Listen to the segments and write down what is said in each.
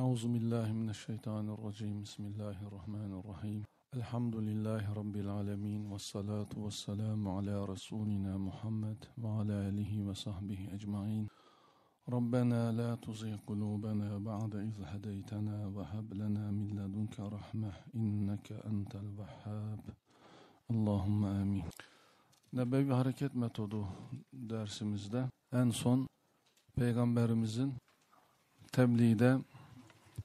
أعوذ بالله من الشيطان الرجيم بسم الله الرحمن الرحيم الحمد لله رب العالمين والصلاة والسلام على رسولنا محمد وعلى آله وصحبه أجمعين ربنا لا تزغ قلوبنا بعد إذ هديتنا وهب لنا من لدنك رحمة إنك أنت الوهاب اللهم آمين Nebevi حركة متودو درسimizde en son Peygamberimizin tebliğde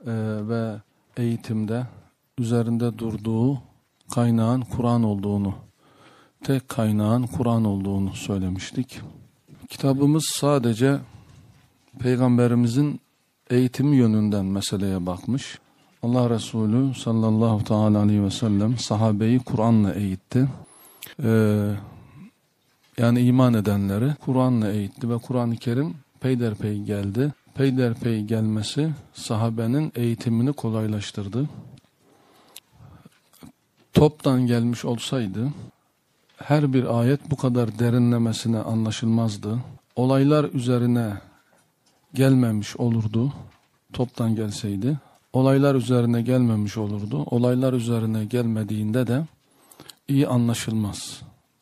e, ve eğitimde üzerinde durduğu kaynağın Kur'an olduğunu, tek kaynağın Kur'an olduğunu söylemiştik. Kitabımız sadece Peygamberimizin eğitimi yönünden meseleye bakmış. Allah Resulü sallallahu teala aleyhi ve sellem sahabeyi Kur'an'la eğitti. Ee, yani iman edenleri Kur'an'la eğitti ve Kur'an-ı Kerim peyderpey geldi peyderpey gelmesi sahabenin eğitimini kolaylaştırdı. Toptan gelmiş olsaydı her bir ayet bu kadar derinlemesine anlaşılmazdı. Olaylar üzerine gelmemiş olurdu toptan gelseydi. Olaylar üzerine gelmemiş olurdu. Olaylar üzerine gelmediğinde de iyi anlaşılmaz.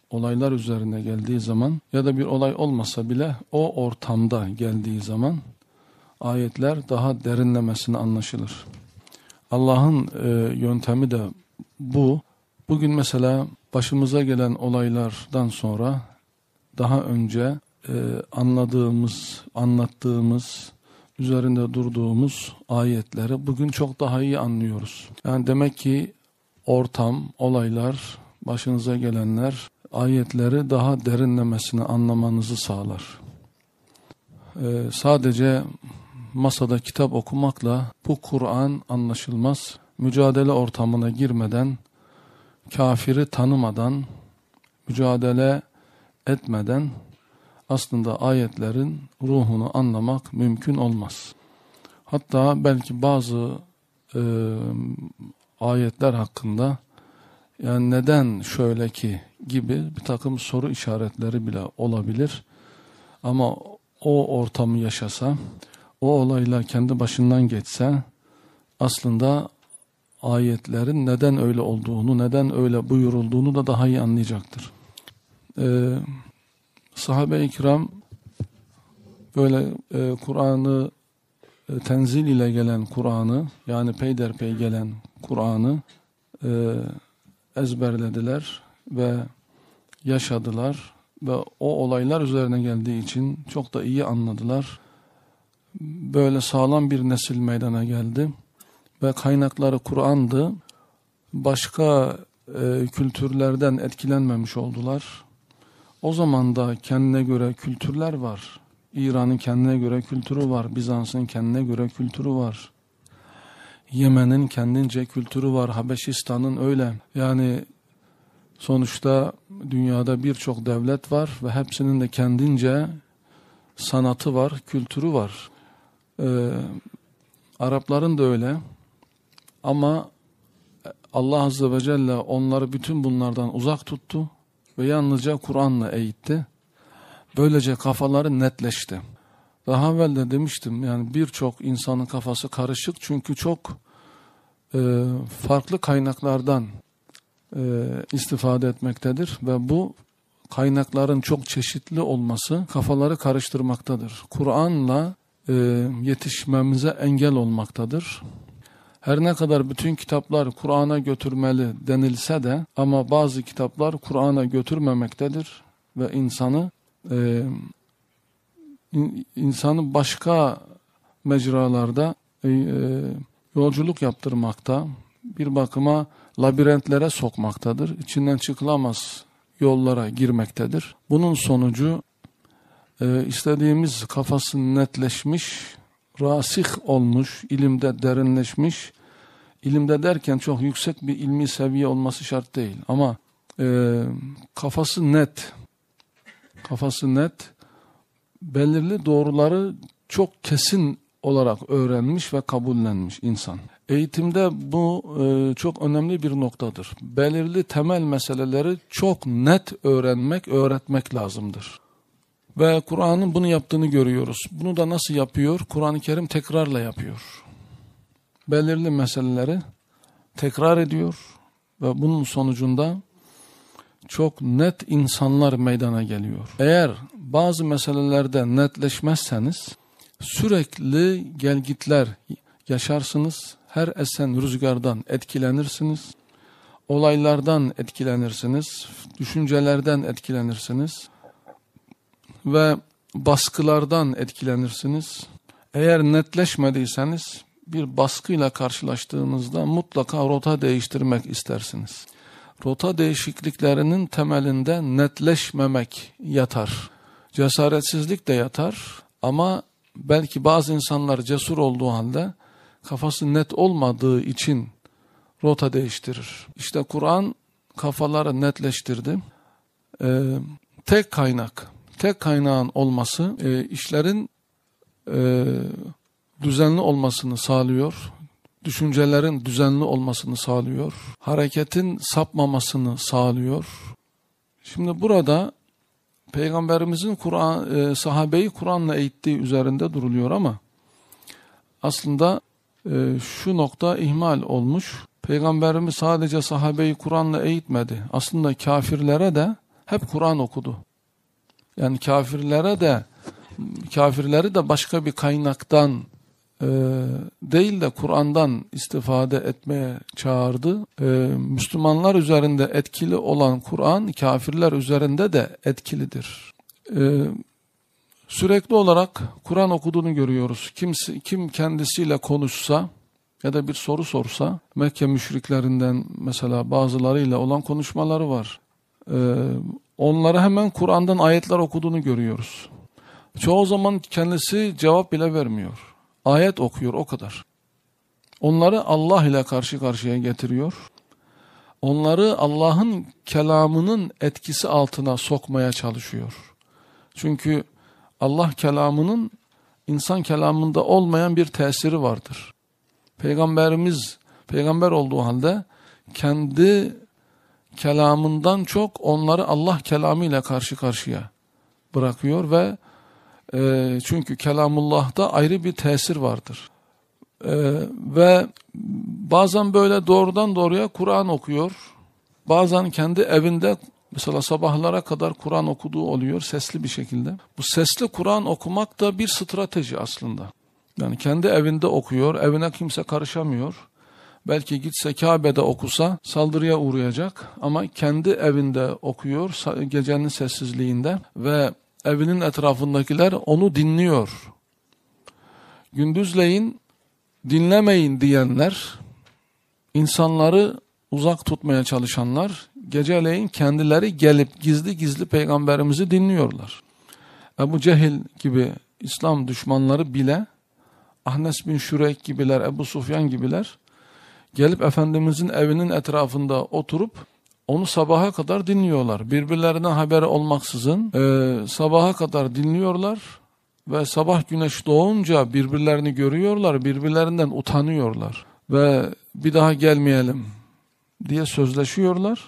Olaylar üzerine geldiği zaman ya da bir olay olmasa bile o ortamda geldiği zaman ayetler daha derinlemesine anlaşılır. Allah'ın e, yöntemi de bu. Bugün mesela başımıza gelen olaylardan sonra daha önce e, anladığımız, anlattığımız, üzerinde durduğumuz ayetleri bugün çok daha iyi anlıyoruz. Yani demek ki ortam, olaylar, başınıza gelenler ayetleri daha derinlemesine anlamanızı sağlar. Ee, sadece masada kitap okumakla bu Kur'an anlaşılmaz. Mücadele ortamına girmeden, kafiri tanımadan, mücadele etmeden aslında ayetlerin ruhunu anlamak mümkün olmaz. Hatta belki bazı e, ayetler hakkında yani neden şöyle ki gibi bir takım soru işaretleri bile olabilir. Ama o ortamı yaşasa o olaylar kendi başından geçse aslında ayetlerin neden öyle olduğunu, neden öyle buyurulduğunu da daha iyi anlayacaktır. Ee, Sahabe-i kiram böyle e, Kur'an'ı e, tenzil ile gelen Kur'an'ı yani peyderpey gelen Kur'an'ı e, ezberlediler ve yaşadılar ve o olaylar üzerine geldiği için çok da iyi anladılar böyle sağlam bir nesil meydana geldi ve kaynakları Kur'an'dı. Başka e, kültürlerden etkilenmemiş oldular. O zaman da kendine göre kültürler var. İran'ın kendine göre kültürü var. Bizans'ın kendine göre kültürü var. Yemen'in kendince kültürü var. Habeşistan'ın öyle. Yani sonuçta dünyada birçok devlet var ve hepsinin de kendince sanatı var, kültürü var. Ee, Arapların da öyle. Ama Allah Azze ve Celle onları bütün bunlardan uzak tuttu ve yalnızca Kur'an'la eğitti. Böylece kafaları netleşti. Daha evvel de demiştim yani birçok insanın kafası karışık çünkü çok e, farklı kaynaklardan e, istifade etmektedir ve bu kaynakların çok çeşitli olması kafaları karıştırmaktadır. Kur'an'la e, yetişmemize engel olmaktadır. Her ne kadar bütün kitaplar Kur'an'a götürmeli denilse de ama bazı kitaplar Kur'an'a götürmemektedir ve insanı e, insanı başka mecralarda e, yolculuk yaptırmakta, bir bakıma labirentlere sokmaktadır, içinden çıkılamaz yollara girmektedir. Bunun sonucu e, istediğimiz kafası netleşmiş, rasih olmuş, ilimde derinleşmiş, ilimde derken çok yüksek bir ilmi seviye olması şart değil. Ama e, kafası net, kafası net, belirli doğruları çok kesin olarak öğrenmiş ve kabullenmiş insan. Eğitimde bu e, çok önemli bir noktadır. Belirli temel meseleleri çok net öğrenmek, öğretmek lazımdır. Ve Kur'an'ın bunu yaptığını görüyoruz. Bunu da nasıl yapıyor? Kur'an-ı Kerim tekrarla yapıyor. Belirli meseleleri tekrar ediyor ve bunun sonucunda çok net insanlar meydana geliyor. Eğer bazı meselelerde netleşmezseniz sürekli gelgitler yaşarsınız. Her esen rüzgardan etkilenirsiniz. Olaylardan etkilenirsiniz. Düşüncelerden etkilenirsiniz ve baskılardan etkilenirsiniz. Eğer netleşmediyseniz bir baskıyla karşılaştığınızda mutlaka rota değiştirmek istersiniz. Rota değişikliklerinin temelinde netleşmemek yatar. Cesaretsizlik de yatar ama belki bazı insanlar cesur olduğu halde kafası net olmadığı için rota değiştirir. İşte Kur'an kafaları netleştirdi. Ee, tek kaynak tek kaynağın olması e, işlerin e, düzenli olmasını sağlıyor. Düşüncelerin düzenli olmasını sağlıyor. Hareketin sapmamasını sağlıyor. Şimdi burada Peygamberimizin Kur'an e, sahabeyi Kur'an'la eğittiği üzerinde duruluyor ama aslında e, şu nokta ihmal olmuş. Peygamberimiz sadece sahabeyi Kur'an'la eğitmedi. Aslında kafirlere de hep Kur'an okudu. Yani kafirlere de kafirleri de başka bir kaynaktan e, değil de Kur'an'dan istifade etmeye çağırdı. E, Müslümanlar üzerinde etkili olan Kur'an kafirler üzerinde de etkilidir. E, sürekli olarak Kur'an okuduğunu görüyoruz. Kimsi, kim kendisiyle konuşsa ya da bir soru sorsa Mekke müşriklerinden mesela bazılarıyla olan konuşmaları var. Ee, onlara hemen Kur'an'dan ayetler okuduğunu görüyoruz. Çoğu zaman kendisi cevap bile vermiyor. Ayet okuyor o kadar. Onları Allah ile karşı karşıya getiriyor. Onları Allah'ın kelamının etkisi altına sokmaya çalışıyor. Çünkü Allah kelamının insan kelamında olmayan bir tesiri vardır. Peygamberimiz peygamber olduğu halde kendi kelamından çok onları Allah kelamıyla karşı karşıya bırakıyor ve e, çünkü kelamullah'ta ayrı bir tesir vardır. E, ve bazen böyle doğrudan doğruya Kur'an okuyor. Bazen kendi evinde mesela sabahlara kadar Kur'an okuduğu oluyor sesli bir şekilde. Bu sesli Kur'an okumak da bir strateji aslında. Yani kendi evinde okuyor, evine kimse karışamıyor. Belki gitse Kabe'de okusa saldırıya uğrayacak ama kendi evinde okuyor gecenin sessizliğinde ve evinin etrafındakiler onu dinliyor. Gündüzleyin dinlemeyin diyenler, insanları uzak tutmaya çalışanlar geceleyin kendileri gelip gizli gizli peygamberimizi dinliyorlar. Ebu Cehil gibi İslam düşmanları bile Ahnes bin Şurek gibiler, Ebu Sufyan gibiler gelip Efendimizin evinin etrafında oturup onu sabaha kadar dinliyorlar. Birbirlerine haber olmaksızın e, sabaha kadar dinliyorlar ve sabah güneş doğunca birbirlerini görüyorlar, birbirlerinden utanıyorlar ve bir daha gelmeyelim diye sözleşiyorlar.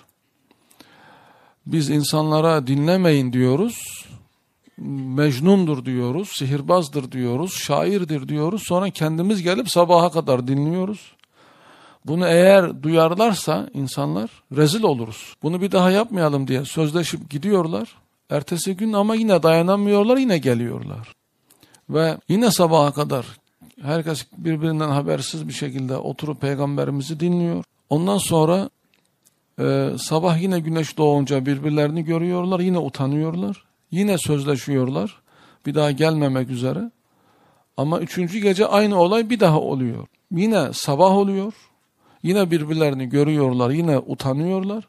Biz insanlara dinlemeyin diyoruz, mecnundur diyoruz, sihirbazdır diyoruz, şairdir diyoruz. Sonra kendimiz gelip sabaha kadar dinliyoruz. Bunu eğer duyarlarsa insanlar rezil oluruz. Bunu bir daha yapmayalım diye sözleşip gidiyorlar. Ertesi gün ama yine dayanamıyorlar yine geliyorlar. Ve yine sabaha kadar herkes birbirinden habersiz bir şekilde oturup peygamberimizi dinliyor. Ondan sonra e, sabah yine güneş doğunca birbirlerini görüyorlar yine utanıyorlar. Yine sözleşiyorlar bir daha gelmemek üzere. Ama üçüncü gece aynı olay bir daha oluyor. Yine sabah oluyor. Yine birbirlerini görüyorlar, yine utanıyorlar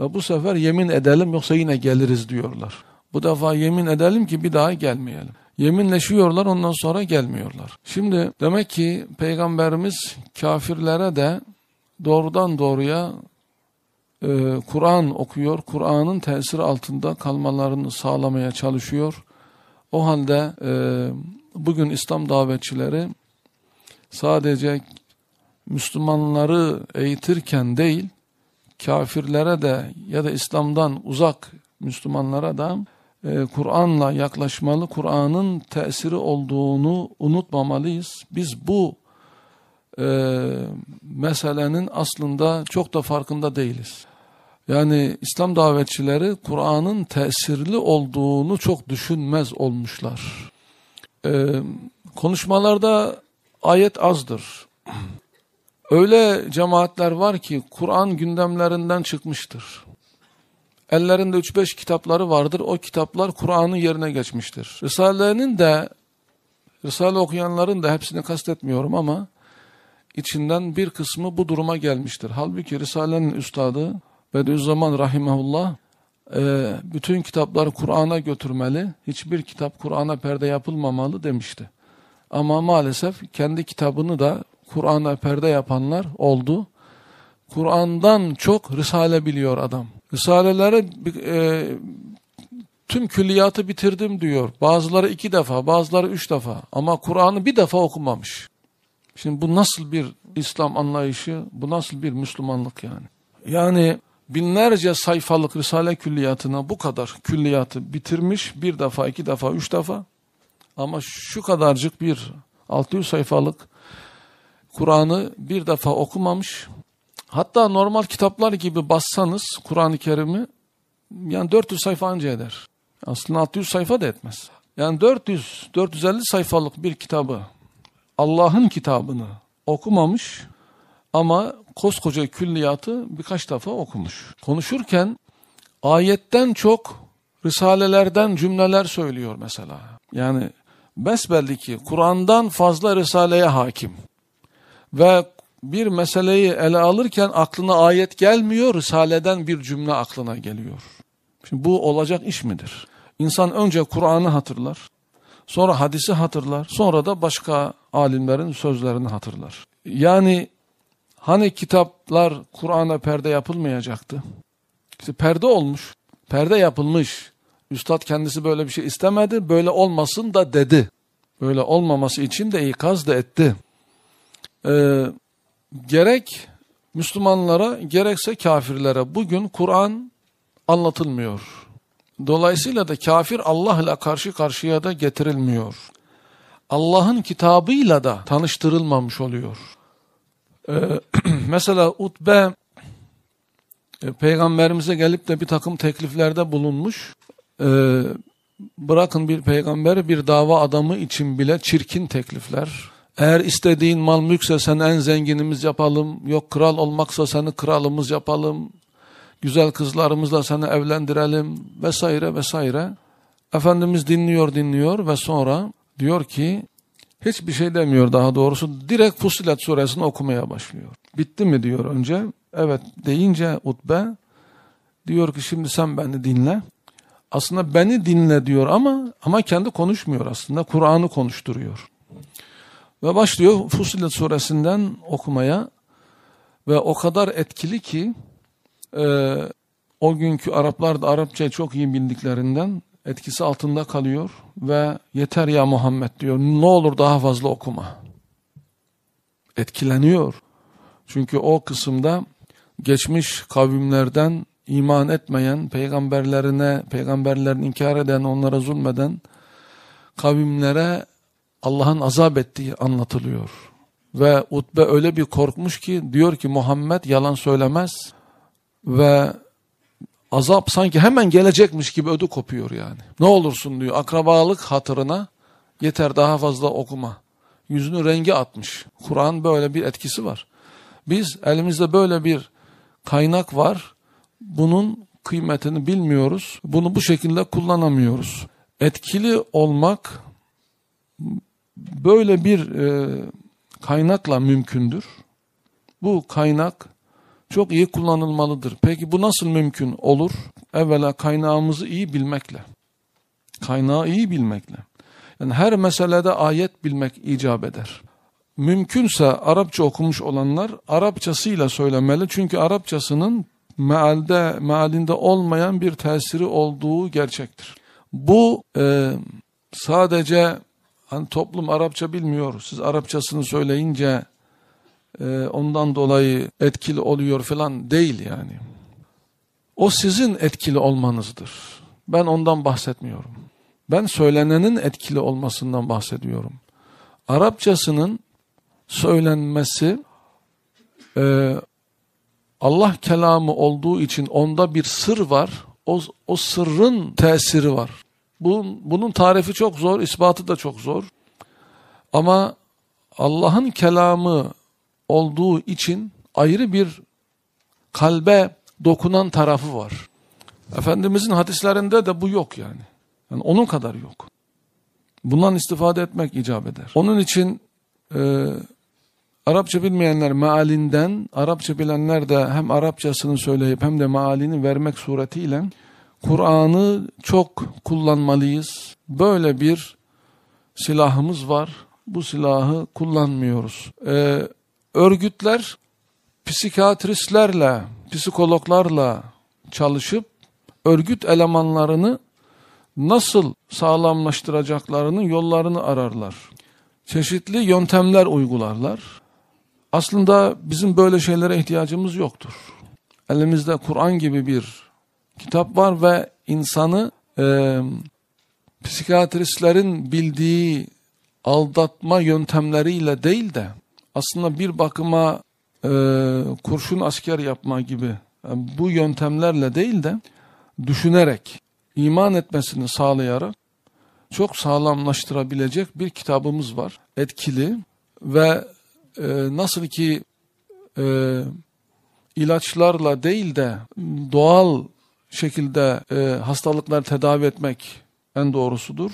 ve bu sefer yemin edelim yoksa yine geliriz diyorlar. Bu defa yemin edelim ki bir daha gelmeyelim. Yeminleşiyorlar ondan sonra gelmiyorlar. Şimdi demek ki Peygamberimiz kafirlere de doğrudan doğruya e, Kur'an okuyor. Kur'an'ın tesiri altında kalmalarını sağlamaya çalışıyor. O halde e, bugün İslam davetçileri sadece Müslümanları eğitirken değil, kafirlere de ya da İslam'dan uzak Müslümanlara da e, Kur'an'la yaklaşmalı, Kur'an'ın tesiri olduğunu unutmamalıyız. Biz bu e, meselenin aslında çok da farkında değiliz. Yani İslam davetçileri Kur'an'ın tesirli olduğunu çok düşünmez olmuşlar. Ee, konuşmalarda ayet azdır. Öyle cemaatler var ki Kur'an gündemlerinden çıkmıştır. Ellerinde 3-5 kitapları vardır. O kitaplar Kur'an'ın yerine geçmiştir. Risale'nin de, Risale okuyanların da hepsini kastetmiyorum ama içinden bir kısmı bu duruma gelmiştir. Halbuki Risale'nin üstadı Bediüzzaman Rahimahullah e, bütün kitapları Kur'an'a götürmeli, hiçbir kitap Kur'an'a perde yapılmamalı demişti. Ama maalesef kendi kitabını da Kur'an'a perde yapanlar oldu. Kur'an'dan çok Risale biliyor adam. Risalelere e, tüm külliyatı bitirdim diyor. Bazıları iki defa, bazıları üç defa. Ama Kur'an'ı bir defa okumamış. Şimdi bu nasıl bir İslam anlayışı, bu nasıl bir Müslümanlık yani? Yani binlerce sayfalık Risale külliyatına bu kadar külliyatı bitirmiş. Bir defa, iki defa, üç defa. Ama şu kadarcık bir 600 sayfalık Kur'an'ı bir defa okumamış. Hatta normal kitaplar gibi bassanız Kur'an-ı Kerim'i yani 400 sayfa anca eder. Aslında 600 sayfa da etmez. Yani 400-450 sayfalık bir kitabı Allah'ın kitabını okumamış ama koskoca külliyatı birkaç defa okumuş. Konuşurken ayetten çok risalelerden cümleler söylüyor mesela. Yani besbelli ki Kur'an'dan fazla risaleye hakim ve bir meseleyi ele alırken aklına ayet gelmiyor, Risale'den bir cümle aklına geliyor. Şimdi bu olacak iş midir? İnsan önce Kur'an'ı hatırlar, sonra hadisi hatırlar, sonra da başka alimlerin sözlerini hatırlar. Yani hani kitaplar Kur'an'a perde yapılmayacaktı? İşte perde olmuş, perde yapılmış. Üstad kendisi böyle bir şey istemedi, böyle olmasın da dedi. Böyle olmaması için de ikaz da etti e, gerek Müslümanlara gerekse kafirlere bugün Kur'an anlatılmıyor. Dolayısıyla da kafir Allah ile karşı karşıya da getirilmiyor. Allah'ın kitabıyla da tanıştırılmamış oluyor. Ee, mesela Utbe e, peygamberimize gelip de bir takım tekliflerde bulunmuş. Ee, bırakın bir Peygamber bir dava adamı için bile çirkin teklifler, eğer istediğin mal mülkse sen en zenginimiz yapalım, yok kral olmaksa seni kralımız yapalım, güzel kızlarımızla seni evlendirelim vesaire vesaire. Efendimiz dinliyor dinliyor ve sonra diyor ki hiçbir şey demiyor daha doğrusu direkt Fusilet suresini okumaya başlıyor. Bitti mi diyor önce. Evet deyince Utbe diyor ki şimdi sen beni dinle. Aslında beni dinle diyor ama ama kendi konuşmuyor aslında Kur'an'ı konuşturuyor. Ve başlıyor Fusilet suresinden okumaya ve o kadar etkili ki e, o günkü Araplar da Arapçayı çok iyi bildiklerinden etkisi altında kalıyor ve yeter ya Muhammed diyor ne olur daha fazla okuma. Etkileniyor. Çünkü o kısımda geçmiş kavimlerden iman etmeyen, peygamberlerine, peygamberlerini inkar eden, onlara zulmeden kavimlere Allah'ın azap ettiği anlatılıyor. Ve Utbe öyle bir korkmuş ki diyor ki Muhammed yalan söylemez ve azap sanki hemen gelecekmiş gibi ödü kopuyor yani. Ne olursun diyor akrabalık hatırına yeter daha fazla okuma. Yüzünü rengi atmış. Kur'an böyle bir etkisi var. Biz elimizde böyle bir kaynak var. Bunun kıymetini bilmiyoruz. Bunu bu şekilde kullanamıyoruz. Etkili olmak böyle bir e, kaynakla mümkündür. Bu kaynak çok iyi kullanılmalıdır. Peki bu nasıl mümkün olur? Evvela kaynağımızı iyi bilmekle. Kaynağı iyi bilmekle. Yani her meselede ayet bilmek icap eder. Mümkünse Arapça okumuş olanlar Arapçasıyla söylemeli. Çünkü Arapçasının mealde, mealinde olmayan bir tesiri olduğu gerçektir. Bu e, sadece hani toplum Arapça bilmiyor. Siz Arapçasını söyleyince e, ondan dolayı etkili oluyor falan değil yani. O sizin etkili olmanızdır. Ben ondan bahsetmiyorum. Ben söylenenin etkili olmasından bahsediyorum. Arapçasının söylenmesi e, Allah kelamı olduğu için onda bir sır var. O, o sırrın tesiri var. Bunun, bunun tarifi çok zor, ispatı da çok zor. Ama Allah'ın kelamı olduğu için ayrı bir kalbe dokunan tarafı var. Efendimizin hadislerinde de bu yok yani. yani onun kadar yok. Bundan istifade etmek icap eder. Onun için e, Arapça bilmeyenler mealinden, Arapça bilenler de hem Arapçasını söyleyip hem de mealini vermek suretiyle Kur'an'ı çok kullanmalıyız. Böyle bir silahımız var. Bu silahı kullanmıyoruz. Ee, örgütler psikiyatristlerle, psikologlarla çalışıp örgüt elemanlarını nasıl sağlamlaştıracaklarının yollarını ararlar. Çeşitli yöntemler uygularlar. Aslında bizim böyle şeylere ihtiyacımız yoktur. Elimizde Kur'an gibi bir kitap var ve insanı e, psikiyatristlerin bildiği aldatma yöntemleriyle değil de aslında bir bakıma e, kurşun asker yapma gibi yani e, bu yöntemlerle değil de düşünerek iman etmesini sağlayarak çok sağlamlaştırabilecek bir kitabımız var. Etkili ve e, nasıl ki e, ilaçlarla değil de doğal şekilde e, hastalıkları tedavi etmek en doğrusudur.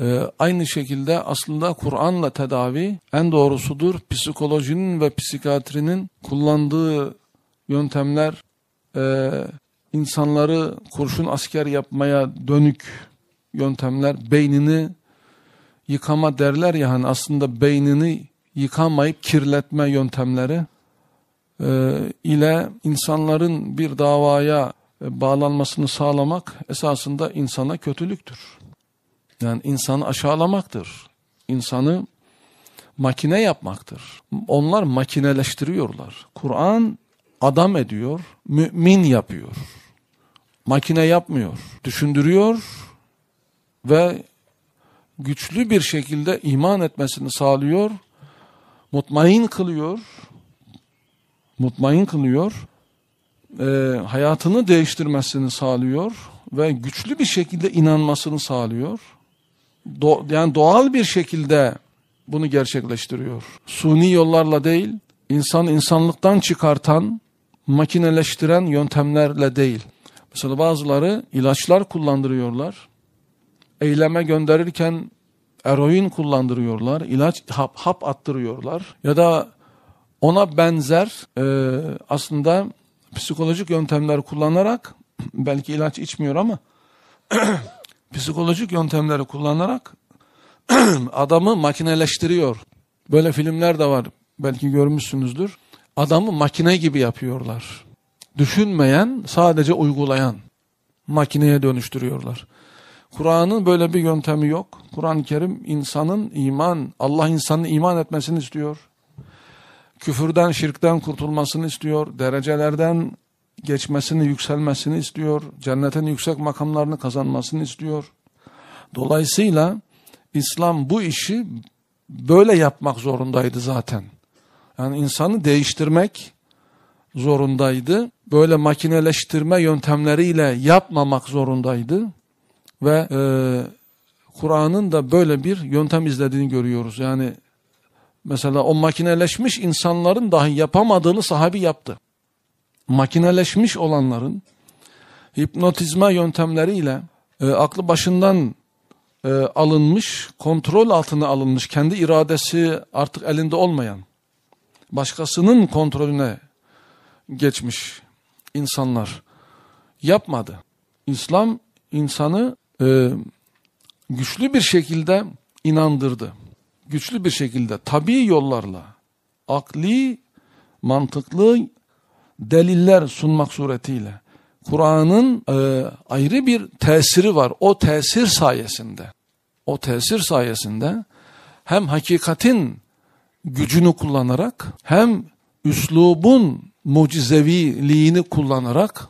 E, aynı şekilde aslında Kur'an'la tedavi en doğrusudur. Psikolojinin ve psikiyatrinin kullandığı yöntemler e, insanları kurşun asker yapmaya dönük yöntemler beynini yıkama derler ya hani aslında beynini yıkamayıp kirletme yöntemleri e, ile insanların bir davaya bağlanmasını sağlamak esasında insana kötülüktür. Yani insanı aşağılamaktır. İnsanı makine yapmaktır. Onlar makineleştiriyorlar. Kur'an adam ediyor, mümin yapıyor. Makine yapmıyor. Düşündürüyor ve güçlü bir şekilde iman etmesini sağlıyor. Mutmain kılıyor. Mutmain kılıyor e, hayatını değiştirmesini sağlıyor ve güçlü bir şekilde inanmasını sağlıyor. Do yani doğal bir şekilde bunu gerçekleştiriyor. Suni yollarla değil, insan insanlıktan çıkartan, makineleştiren yöntemlerle değil. Mesela bazıları ilaçlar kullandırıyorlar. Eyleme gönderirken eroin kullandırıyorlar, ilaç hap, hap attırıyorlar ya da ona benzer e, aslında psikolojik yöntemler kullanarak belki ilaç içmiyor ama psikolojik yöntemleri kullanarak adamı makineleştiriyor. Böyle filmler de var belki görmüşsünüzdür. Adamı makine gibi yapıyorlar. Düşünmeyen sadece uygulayan makineye dönüştürüyorlar. Kur'an'ın böyle bir yöntemi yok. Kur'an-ı Kerim insanın iman, Allah insanın iman etmesini istiyor küfürden, şirkten kurtulmasını istiyor, derecelerden geçmesini, yükselmesini istiyor, cennetin yüksek makamlarını kazanmasını istiyor. Dolayısıyla İslam bu işi böyle yapmak zorundaydı zaten. Yani insanı değiştirmek zorundaydı. Böyle makineleştirme yöntemleriyle yapmamak zorundaydı. Ve e, Kur'an'ın da böyle bir yöntem izlediğini görüyoruz. Yani Mesela o makineleşmiş insanların dahi yapamadığını sahabi yaptı. Makineleşmiş olanların hipnotizma yöntemleriyle e, aklı başından e, alınmış, kontrol altına alınmış, kendi iradesi artık elinde olmayan, başkasının kontrolüne geçmiş insanlar yapmadı. İslam insanı e, güçlü bir şekilde inandırdı güçlü bir şekilde tabi yollarla akli, mantıklı deliller sunmak suretiyle Kur'an'ın e, ayrı bir tesiri var. O tesir sayesinde o tesir sayesinde hem hakikatin gücünü kullanarak hem üslubun mucizeviliğini kullanarak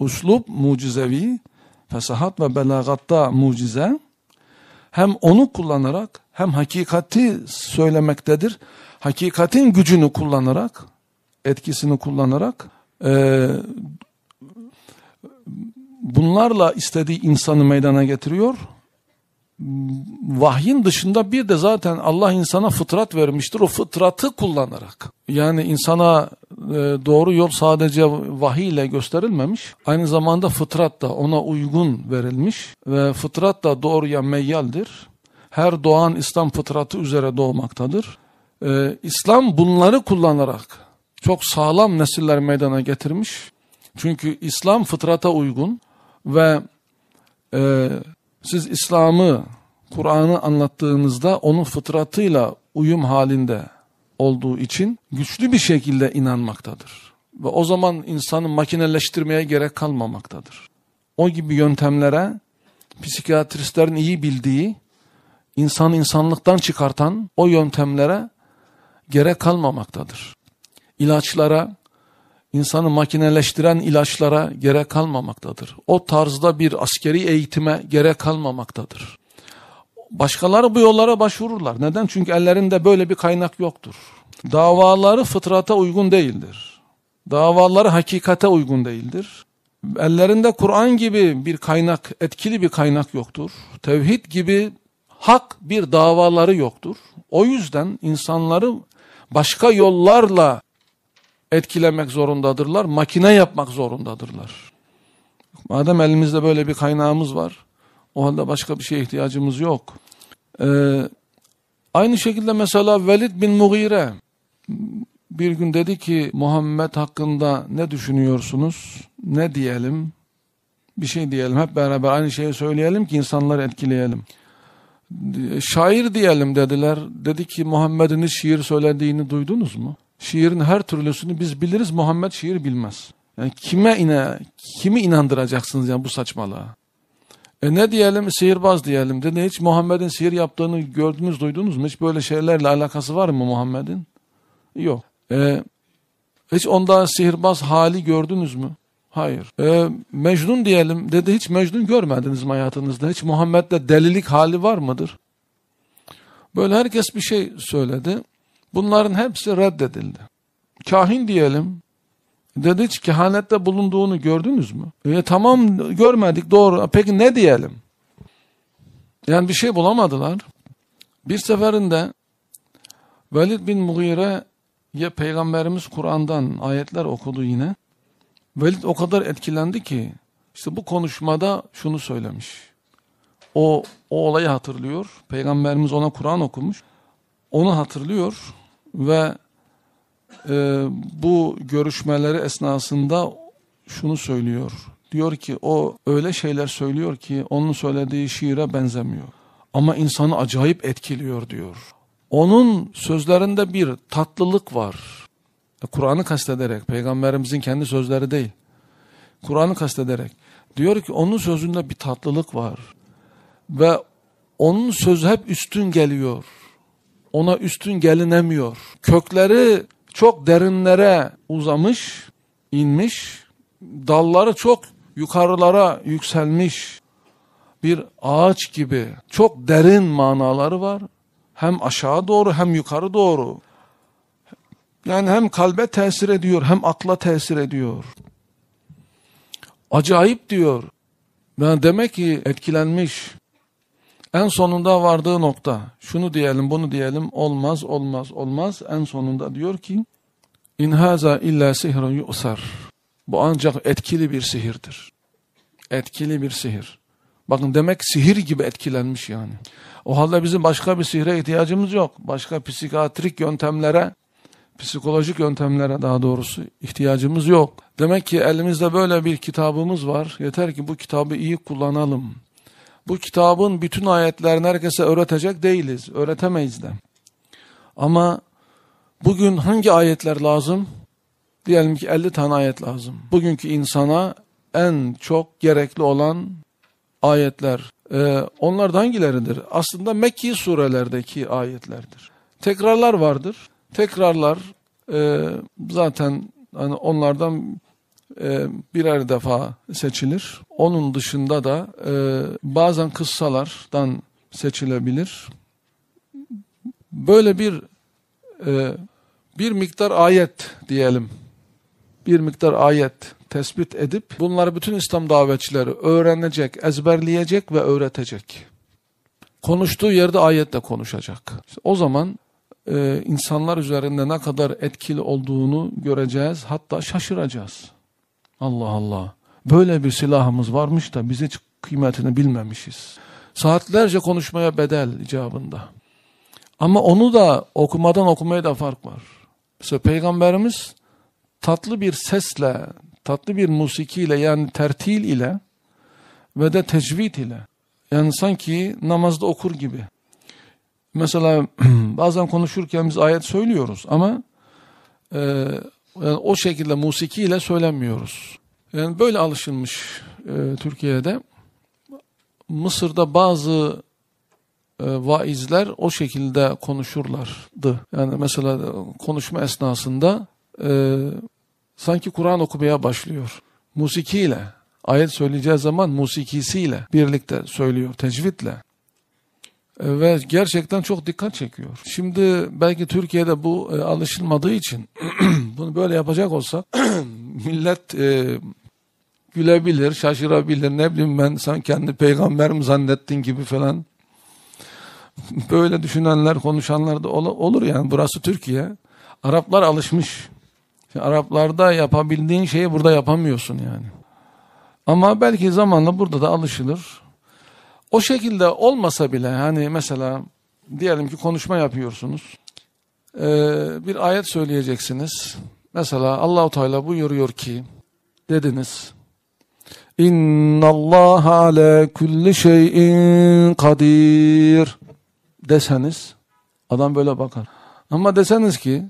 üslub mucizevi fesahat ve belagatta mucize hem onu kullanarak hem hakikati söylemektedir. Hakikatin gücünü kullanarak, etkisini kullanarak e, bunlarla istediği insanı meydana getiriyor. Vahyin dışında bir de zaten Allah insana fıtrat vermiştir. O fıtratı kullanarak. Yani insana e, doğru yol sadece vahiy ile gösterilmemiş. Aynı zamanda fıtrat da ona uygun verilmiş. Ve fıtrat da doğruya meyyaldir her doğan İslam fıtratı üzere doğmaktadır. Ee, İslam bunları kullanarak çok sağlam nesiller meydana getirmiş. Çünkü İslam fıtrata uygun ve e, siz İslam'ı, Kur'an'ı anlattığınızda onun fıtratıyla uyum halinde olduğu için güçlü bir şekilde inanmaktadır. Ve o zaman insanı makineleştirmeye gerek kalmamaktadır. O gibi yöntemlere psikiyatristlerin iyi bildiği insanı insanlıktan çıkartan o yöntemlere gerek kalmamaktadır. İlaçlara, insanı makineleştiren ilaçlara gerek kalmamaktadır. O tarzda bir askeri eğitime gerek kalmamaktadır. Başkaları bu yollara başvururlar. Neden? Çünkü ellerinde böyle bir kaynak yoktur. Davaları fıtrata uygun değildir. Davaları hakikate uygun değildir. Ellerinde Kur'an gibi bir kaynak, etkili bir kaynak yoktur. Tevhid gibi hak bir davaları yoktur. O yüzden insanları başka yollarla etkilemek zorundadırlar, makine yapmak zorundadırlar. Madem elimizde böyle bir kaynağımız var, o halde başka bir şeye ihtiyacımız yok. Ee, aynı şekilde mesela Velid bin Mughire bir gün dedi ki Muhammed hakkında ne düşünüyorsunuz, ne diyelim, bir şey diyelim hep beraber aynı şeyi söyleyelim ki insanları etkileyelim şair diyelim dediler. Dedi ki Muhammed'in şiir söylediğini duydunuz mu? Şiirin her türlüsünü biz biliriz Muhammed şiir bilmez. Yani kime ine, kimi inandıracaksınız yani bu saçmalığa? E ne diyelim sihirbaz diyelim dedi. Hiç Muhammed'in sihir yaptığını gördünüz duydunuz mu? Hiç böyle şeylerle alakası var mı Muhammed'in? Yok. E, hiç onda sihirbaz hali gördünüz mü? Hayır. Ee, Mecnun diyelim dedi hiç Mecnun görmediniz mi hayatınızda? Hiç Muhammed'de delilik hali var mıdır? Böyle herkes bir şey söyledi. Bunların hepsi reddedildi. Kahin diyelim. Dedi hiç kehanette bulunduğunu gördünüz mü? E, tamam görmedik doğru. Peki ne diyelim? Yani bir şey bulamadılar. Bir seferinde Velid bin Mughire'ye Peygamberimiz Kur'an'dan ayetler okudu yine. Velid o kadar etkilendi ki işte bu konuşmada şunu söylemiş. O, o olayı hatırlıyor. Peygamberimiz ona Kur'an okumuş. Onu hatırlıyor ve e, bu görüşmeleri esnasında şunu söylüyor. Diyor ki o öyle şeyler söylüyor ki onun söylediği şiire benzemiyor. Ama insanı acayip etkiliyor diyor. Onun sözlerinde bir tatlılık var. Kur'an'ı kastederek, peygamberimizin kendi sözleri değil. Kur'an'ı kastederek. Diyor ki onun sözünde bir tatlılık var. Ve onun sözü hep üstün geliyor. Ona üstün gelinemiyor. Kökleri çok derinlere uzamış, inmiş. Dalları çok yukarılara yükselmiş. Bir ağaç gibi çok derin manaları var. Hem aşağı doğru hem yukarı doğru. Yani hem kalbe tesir ediyor hem akla tesir ediyor. Acayip diyor. Yani demek ki etkilenmiş. En sonunda vardığı nokta şunu diyelim bunu diyelim olmaz olmaz olmaz. En sonunda diyor ki İn haza illa sihrun yu'sar. Bu ancak etkili bir sihirdir. Etkili bir sihir. Bakın demek sihir gibi etkilenmiş yani. O halde bizim başka bir sihre ihtiyacımız yok. Başka psikiyatrik yöntemlere psikolojik yöntemlere daha doğrusu ihtiyacımız yok. Demek ki elimizde böyle bir kitabımız var. Yeter ki bu kitabı iyi kullanalım. Bu kitabın bütün ayetlerini herkese öğretecek değiliz. Öğretemeyiz de. Ama bugün hangi ayetler lazım? Diyelim ki 50 tane ayet lazım. Bugünkü insana en çok gerekli olan ayetler. Ee, onlar hangileridir? Aslında Mekki surelerdeki ayetlerdir. Tekrarlar vardır tekrarlar e, zaten hani onlardan e, birer defa seçilir. Onun dışında da e, bazen kıssalardan seçilebilir. Böyle bir e, bir miktar ayet diyelim. Bir miktar ayet tespit edip bunları bütün İslam davetçileri öğrenecek, ezberleyecek ve öğretecek. Konuştuğu yerde ayetle konuşacak. İşte o zaman e, insanlar üzerinde ne kadar etkili olduğunu göreceğiz. Hatta şaşıracağız. Allah Allah. Böyle bir silahımız varmış da biz hiç kıymetini bilmemişiz. Saatlerce konuşmaya bedel icabında. Ama onu da okumadan okumaya da fark var. Mesela Peygamberimiz tatlı bir sesle, tatlı bir musikiyle yani tertil ile ve de tecvid ile yani sanki namazda okur gibi Mesela bazen konuşurken biz ayet söylüyoruz ama e, yani o şekilde musikiyle söylemiyoruz. Yani böyle alışılmış e, Türkiye'de. Mısır'da bazı e, vaizler o şekilde konuşurlardı. Yani mesela konuşma esnasında e, sanki Kur'an okumaya başlıyor. Musikiyle, ayet söyleyeceği zaman musikisiyle birlikte söylüyor, tecvidle ve gerçekten çok dikkat çekiyor. Şimdi belki Türkiye'de bu e, alışılmadığı için bunu böyle yapacak olsa millet e, gülebilir, şaşırabilir. Ne bileyim ben sen kendi peygamber mi zannettin gibi falan. böyle düşünenler, konuşanlar da ol, olur yani. Burası Türkiye. Araplar alışmış. Şimdi Araplarda yapabildiğin şeyi burada yapamıyorsun yani. Ama belki zamanla burada da alışılır. O şekilde olmasa bile hani mesela diyelim ki konuşma yapıyorsunuz. Ee, bir ayet söyleyeceksiniz. Mesela Allahu Teala buyuruyor ki dediniz. İnna Allah ala kulli şeyin kadir deseniz adam böyle bakar. Ama deseniz ki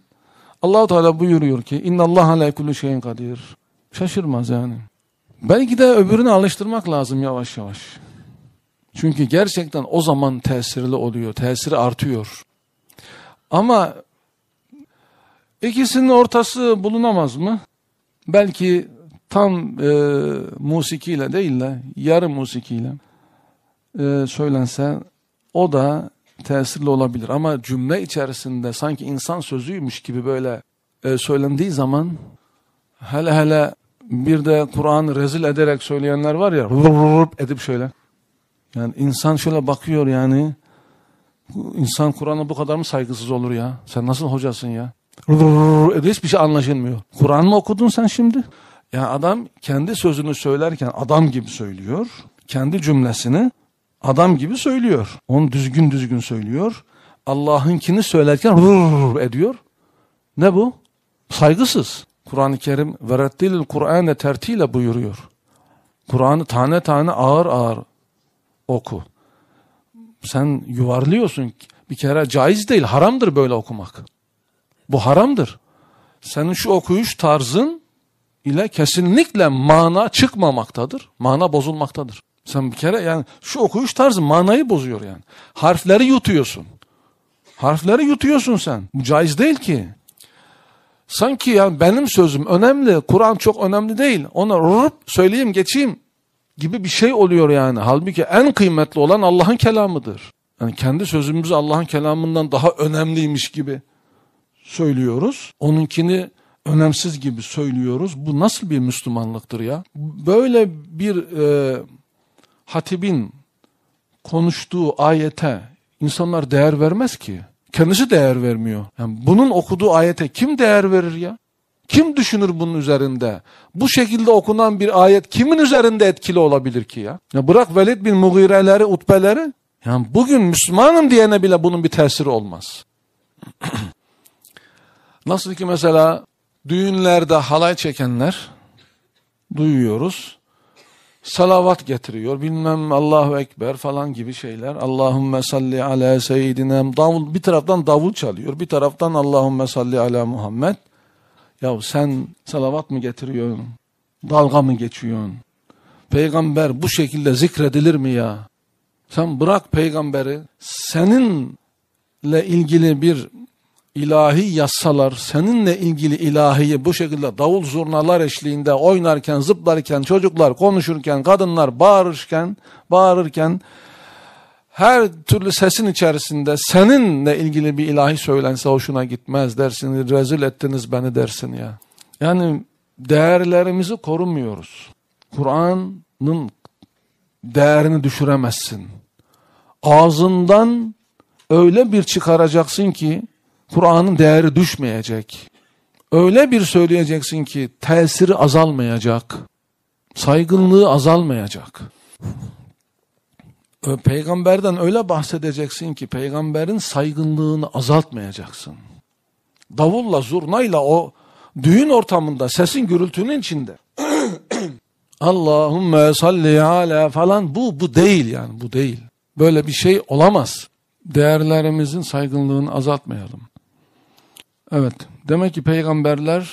Allahu Teala buyuruyor ki İnna Allah ala kulli şeyin kadir. Şaşırmaz yani. Belki de öbürünü alıştırmak lazım yavaş yavaş. Çünkü gerçekten o zaman tesirli oluyor, tesiri artıyor. Ama ikisinin ortası bulunamaz mı? Belki tam e, musikiyle değil de yarı musikiyle e, söylense o da tesirli olabilir. Ama cümle içerisinde sanki insan sözüymüş gibi böyle e, söylendiği zaman hele hele bir de Kur'an rezil ederek söyleyenler var ya edip şöyle yani insan şöyle bakıyor yani. İnsan Kur'an'a bu kadar mı saygısız olur ya? Sen nasıl hocasın ya? Rrrr, hiçbir şey anlaşılmıyor. Kur'an mı okudun sen şimdi? Yani adam kendi sözünü söylerken adam gibi söylüyor. Kendi cümlesini adam gibi söylüyor. Onu düzgün düzgün söylüyor. Allah'ınkini söylerken ediyor. Ne bu? Saygısız. Kur'an-ı Kerim verettilil Kur'an'e tertiyle buyuruyor. Kur'an'ı tane tane ağır ağır oku. Sen yuvarlıyorsun. Bir kere caiz değil, haramdır böyle okumak. Bu haramdır. Senin şu okuyuş tarzın ile kesinlikle mana çıkmamaktadır. Mana bozulmaktadır. Sen bir kere yani şu okuyuş tarzı manayı bozuyor yani. Harfleri yutuyorsun. Harfleri yutuyorsun sen. Bu caiz değil ki. Sanki yani benim sözüm önemli, Kur'an çok önemli değil. Ona rup söyleyeyim geçeyim gibi bir şey oluyor yani. Halbuki en kıymetli olan Allah'ın kelamıdır. Yani kendi sözümüzü Allah'ın kelamından daha önemliymiş gibi söylüyoruz. Onunkini önemsiz gibi söylüyoruz. Bu nasıl bir Müslümanlıktır ya? Böyle bir e, hatibin konuştuğu ayete insanlar değer vermez ki. Kendisi değer vermiyor. Yani bunun okuduğu ayete kim değer verir ya? Kim düşünür bunun üzerinde? Bu şekilde okunan bir ayet kimin üzerinde etkili olabilir ki ya? ya bırak Velid bin Mugireleri, Utbeleri. Yani bugün Müslümanım diyene bile bunun bir tesiri olmaz. Nasıl ki mesela düğünlerde halay çekenler duyuyoruz. Salavat getiriyor bilmem Allahu Ekber falan gibi şeyler. Allahümme salli ala seyyidina davul, bir taraftan davul çalıyor. Bir taraftan Allahümme salli ala Muhammed. Ya sen salavat mı getiriyorsun? Dalga mı geçiyorsun? Peygamber bu şekilde zikredilir mi ya? Sen bırak peygamberi. Seninle ilgili bir ilahi yazsalar, seninle ilgili ilahiyi bu şekilde davul zurnalar eşliğinde oynarken, zıplarken, çocuklar konuşurken, kadınlar bağırırken, bağırırken her türlü sesin içerisinde seninle ilgili bir ilahi söylense hoşuna gitmez dersin. Rezil ettiniz beni dersin ya. Yani değerlerimizi korumuyoruz. Kur'an'ın değerini düşüremezsin. Ağzından öyle bir çıkaracaksın ki Kur'an'ın değeri düşmeyecek. Öyle bir söyleyeceksin ki tesiri azalmayacak. Saygınlığı azalmayacak peygamberden öyle bahsedeceksin ki peygamberin saygınlığını azaltmayacaksın. Davulla, zurnayla o düğün ortamında sesin gürültünün içinde. Allahümme salli ala falan bu bu değil yani bu değil. Böyle bir şey olamaz. Değerlerimizin saygınlığını azaltmayalım. Evet demek ki peygamberler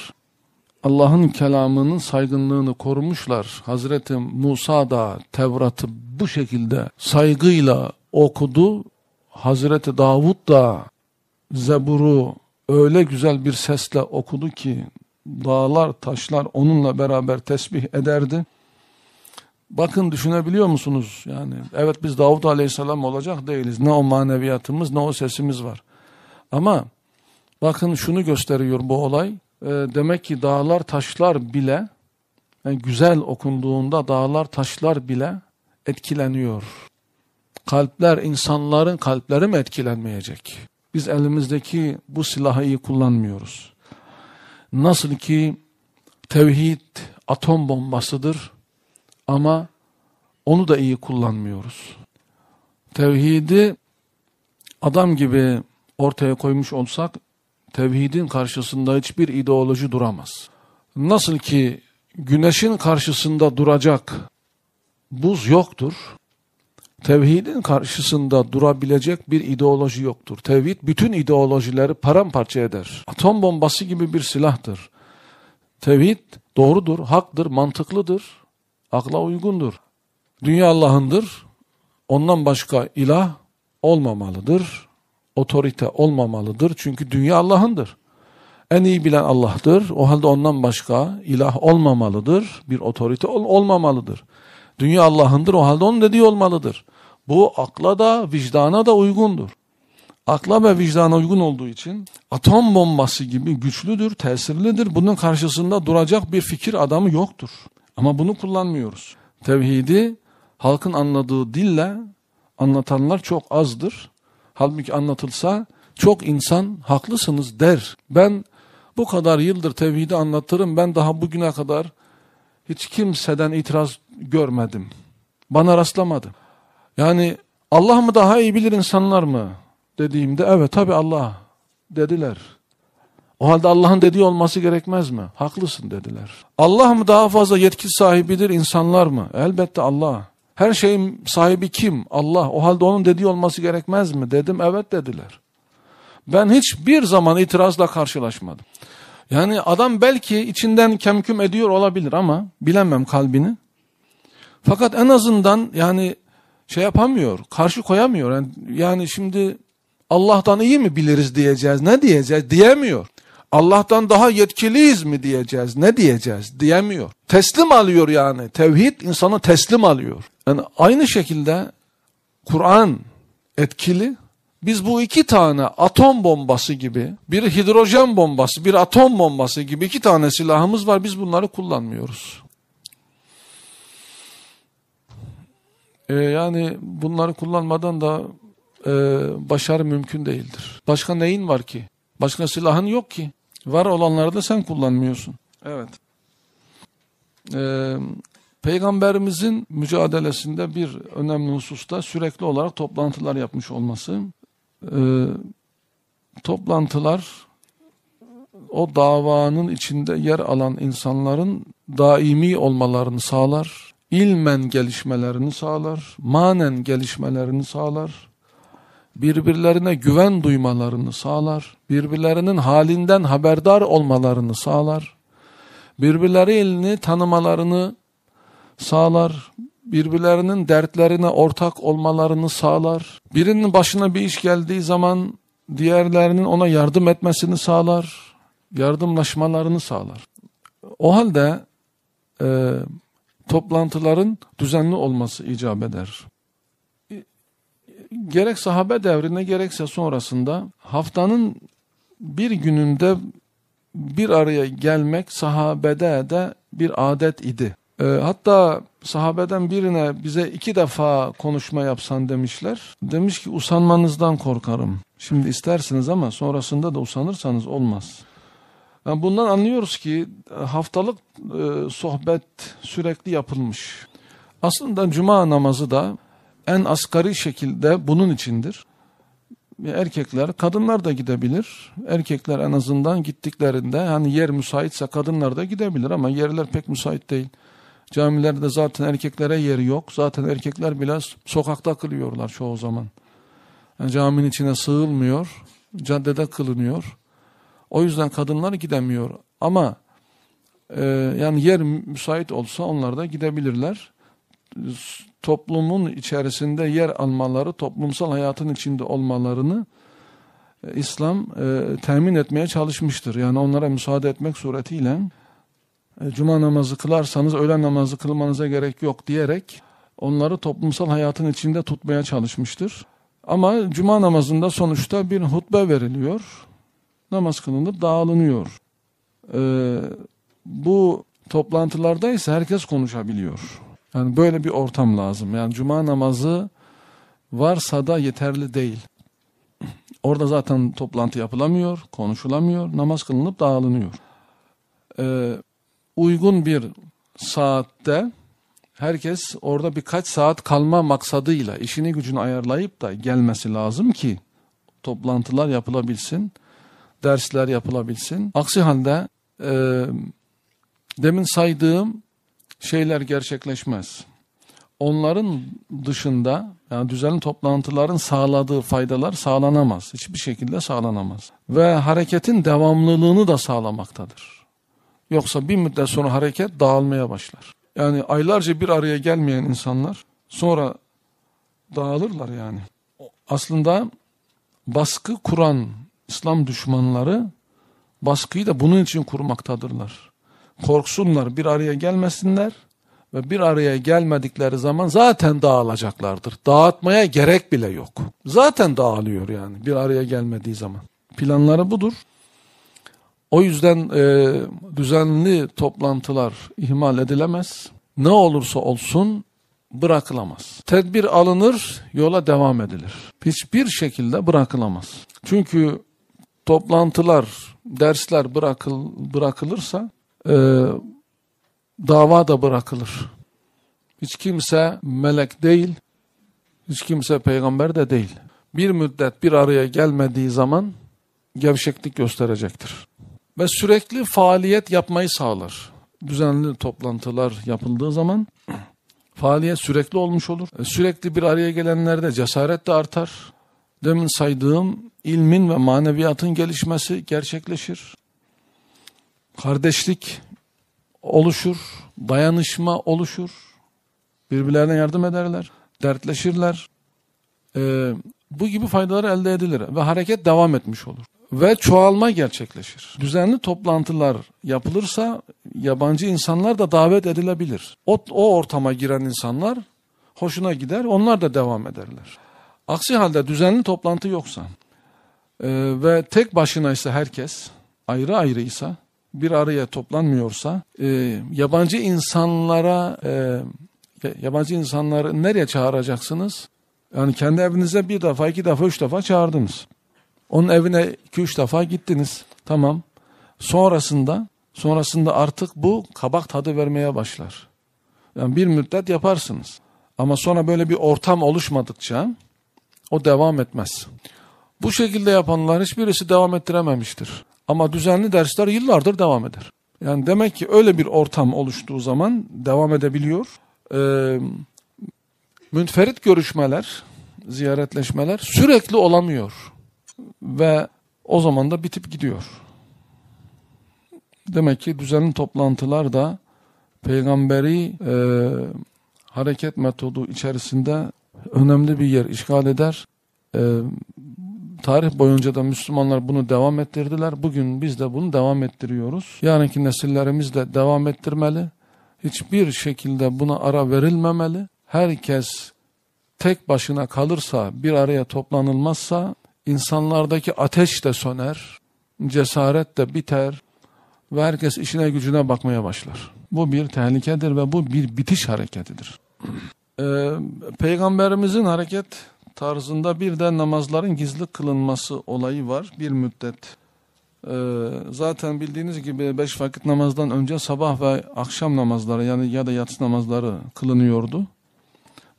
Allah'ın kelamının saygınlığını korumuşlar. Hazreti Musa da Tevrat'ı bu şekilde saygıyla okudu. Hazreti Davud da Zebur'u öyle güzel bir sesle okudu ki dağlar taşlar onunla beraber tesbih ederdi. Bakın düşünebiliyor musunuz? Yani evet biz Davud Aleyhisselam olacak değiliz. Ne o maneviyatımız ne o sesimiz var. Ama bakın şunu gösteriyor bu olay e, demek ki dağlar taşlar bile yani güzel okunduğunda dağlar taşlar bile etkileniyor. Kalpler insanların kalpleri mi etkilenmeyecek? Biz elimizdeki bu silahı iyi kullanmıyoruz. Nasıl ki tevhid atom bombasıdır ama onu da iyi kullanmıyoruz. Tevhidi adam gibi ortaya koymuş olsak Tevhidin karşısında hiçbir ideoloji duramaz. Nasıl ki güneşin karşısında duracak buz yoktur, tevhidin karşısında durabilecek bir ideoloji yoktur. Tevhid bütün ideolojileri paramparça eder. Atom bombası gibi bir silahtır. Tevhid doğrudur, haktır, mantıklıdır, akla uygundur. Dünya Allah'ındır, ondan başka ilah olmamalıdır otorite olmamalıdır. Çünkü dünya Allah'ındır. En iyi bilen Allah'tır. O halde ondan başka ilah olmamalıdır. Bir otorite ol olmamalıdır. Dünya Allah'ındır. O halde onun dediği olmalıdır. Bu akla da vicdana da uygundur. Akla ve vicdana uygun olduğu için atom bombası gibi güçlüdür, tesirlidir. Bunun karşısında duracak bir fikir adamı yoktur. Ama bunu kullanmıyoruz. Tevhidi halkın anladığı dille anlatanlar çok azdır. Halbuki anlatılsa çok insan haklısınız der. Ben bu kadar yıldır tevhidi anlatırım ben daha bugüne kadar hiç kimseden itiraz görmedim. Bana rastlamadı. Yani Allah mı daha iyi bilir insanlar mı dediğimde evet tabi Allah dediler. O halde Allah'ın dediği olması gerekmez mi? Haklısın dediler. Allah mı daha fazla yetki sahibidir insanlar mı? Elbette Allah. Her şeyin sahibi kim? Allah. O halde onun dediği olması gerekmez mi? Dedim evet dediler. Ben hiçbir zaman itirazla karşılaşmadım. Yani adam belki içinden kemküm ediyor olabilir ama bilemem kalbini. Fakat en azından yani şey yapamıyor, karşı koyamıyor. Yani, yani şimdi Allah'tan iyi mi biliriz diyeceğiz, ne diyeceğiz diyemiyor. Allah'tan daha yetkiliyiz mi diyeceğiz? Ne diyeceğiz? Diyemiyor. Teslim alıyor yani. Tevhid insanı teslim alıyor. Yani aynı şekilde Kur'an etkili. Biz bu iki tane atom bombası gibi, bir hidrojen bombası, bir atom bombası gibi iki tane silahımız var. Biz bunları kullanmıyoruz. Ee, yani bunları kullanmadan da e, başarı mümkün değildir. Başka neyin var ki? Başka silahın yok ki. Var olanları da sen kullanmıyorsun. Evet. Ee, Peygamberimizin mücadelesinde bir önemli hususta sürekli olarak toplantılar yapmış olması. Ee, toplantılar o davanın içinde yer alan insanların daimi olmalarını sağlar. İlmen gelişmelerini sağlar, manen gelişmelerini sağlar birbirlerine güven duymalarını sağlar, birbirlerinin halinden haberdar olmalarını sağlar, birbirlerini tanımalarını sağlar, birbirlerinin dertlerine ortak olmalarını sağlar, birinin başına bir iş geldiği zaman diğerlerinin ona yardım etmesini sağlar, yardımlaşmalarını sağlar. O halde e, toplantıların düzenli olması icap eder gerek sahabe devrinde gerekse sonrasında haftanın bir gününde bir araya gelmek sahabede de bir adet idi. E, hatta sahabeden birine bize iki defa konuşma yapsan demişler. Demiş ki usanmanızdan korkarım. Şimdi istersiniz ama sonrasında da usanırsanız olmaz. Yani bundan anlıyoruz ki haftalık e, sohbet sürekli yapılmış. Aslında cuma namazı da en asgari şekilde bunun içindir. Erkekler, kadınlar da gidebilir. Erkekler en azından gittiklerinde hani yer müsaitse kadınlar da gidebilir ama yerler pek müsait değil. Camilerde zaten erkeklere yeri yok. Zaten erkekler biraz sokakta kılıyorlar çoğu zaman. Yani caminin içine sığılmıyor, caddede kılınıyor. O yüzden kadınlar gidemiyor. Ama e, yani yer müsait olsa onlar da gidebilirler toplumun içerisinde yer almaları, toplumsal hayatın içinde olmalarını e, İslam e, temin etmeye çalışmıştır. Yani onlara müsaade etmek suretiyle e, cuma namazı kılarsanız öğlen namazı kılmanıza gerek yok diyerek onları toplumsal hayatın içinde tutmaya çalışmıştır. Ama cuma namazında sonuçta bir hutbe veriliyor. Namaz kılınıp dağılınıyor. Ee, bu toplantılarda ise herkes konuşabiliyor. Yani böyle bir ortam lazım. Yani cuma namazı varsa da yeterli değil. Orada zaten toplantı yapılamıyor, konuşulamıyor, namaz kılınıp dağılınıyor. Ee, uygun bir saatte herkes orada birkaç saat kalma maksadıyla işini gücünü ayarlayıp da gelmesi lazım ki toplantılar yapılabilsin, dersler yapılabilsin. Aksi halde e, demin saydığım şeyler gerçekleşmez. Onların dışında yani düzenli toplantıların sağladığı faydalar sağlanamaz. Hiçbir şekilde sağlanamaz. Ve hareketin devamlılığını da sağlamaktadır. Yoksa bir müddet sonra hareket dağılmaya başlar. Yani aylarca bir araya gelmeyen insanlar sonra dağılırlar yani. Aslında baskı kuran İslam düşmanları baskıyı da bunun için kurmaktadırlar korksunlar bir araya gelmesinler ve bir araya gelmedikleri zaman zaten dağılacaklardır. Dağıtmaya gerek bile yok. Zaten dağılıyor yani bir araya gelmediği zaman. Planları budur. O yüzden e, düzenli toplantılar ihmal edilemez. Ne olursa olsun bırakılamaz. Tedbir alınır, yola devam edilir. Hiçbir şekilde bırakılamaz. Çünkü toplantılar, dersler bırakıl, bırakılırsa e, dava da bırakılır. Hiç kimse melek değil, hiç kimse peygamber de değil. Bir müddet bir araya gelmediği zaman gevşeklik gösterecektir. Ve sürekli faaliyet yapmayı sağlar. Düzenli toplantılar yapıldığı zaman faaliyet sürekli olmuş olur. E, sürekli bir araya gelenlerde cesaret de artar. Demin saydığım ilmin ve maneviyatın gelişmesi gerçekleşir kardeşlik oluşur, dayanışma oluşur. Birbirlerine yardım ederler, dertleşirler. Ee, bu gibi faydalar elde edilir ve hareket devam etmiş olur. Ve çoğalma gerçekleşir. Düzenli toplantılar yapılırsa yabancı insanlar da davet edilebilir. O, o ortama giren insanlar hoşuna gider, onlar da devam ederler. Aksi halde düzenli toplantı yoksa e, ve tek başına ise herkes ayrı ayrı ise bir araya toplanmıyorsa e, yabancı insanlara e, yabancı insanları nereye çağıracaksınız? Yani kendi evinize bir defa, iki defa, üç defa çağırdınız. Onun evine iki üç defa gittiniz. Tamam. Sonrasında sonrasında artık bu kabak tadı vermeye başlar. Yani bir müddet yaparsınız. Ama sonra böyle bir ortam oluşmadıkça o devam etmez. Bu şekilde yapanlar hiçbirisi devam ettirememiştir. Ama düzenli dersler yıllardır devam eder. Yani demek ki öyle bir ortam oluştuğu zaman devam edebiliyor. Ee, münferit görüşmeler, ziyaretleşmeler sürekli olamıyor. Ve o zaman da bitip gidiyor. Demek ki düzenli toplantılar da peygamberi e, hareket metodu içerisinde önemli bir yer işgal eder. E, Tarih boyunca da Müslümanlar bunu devam ettirdiler. Bugün biz de bunu devam ettiriyoruz. Yarınki nesillerimiz de devam ettirmeli. Hiçbir şekilde buna ara verilmemeli. Herkes tek başına kalırsa, bir araya toplanılmazsa insanlardaki ateş de söner, cesaret de biter ve herkes işine gücüne bakmaya başlar. Bu bir tehlikedir ve bu bir bitiş hareketidir. Ee, Peygamberimizin hareket tarzında bir de namazların gizli kılınması olayı var bir müddet. Ee, zaten bildiğiniz gibi beş vakit namazdan önce sabah ve akşam namazları yani ya da yatsı namazları kılınıyordu.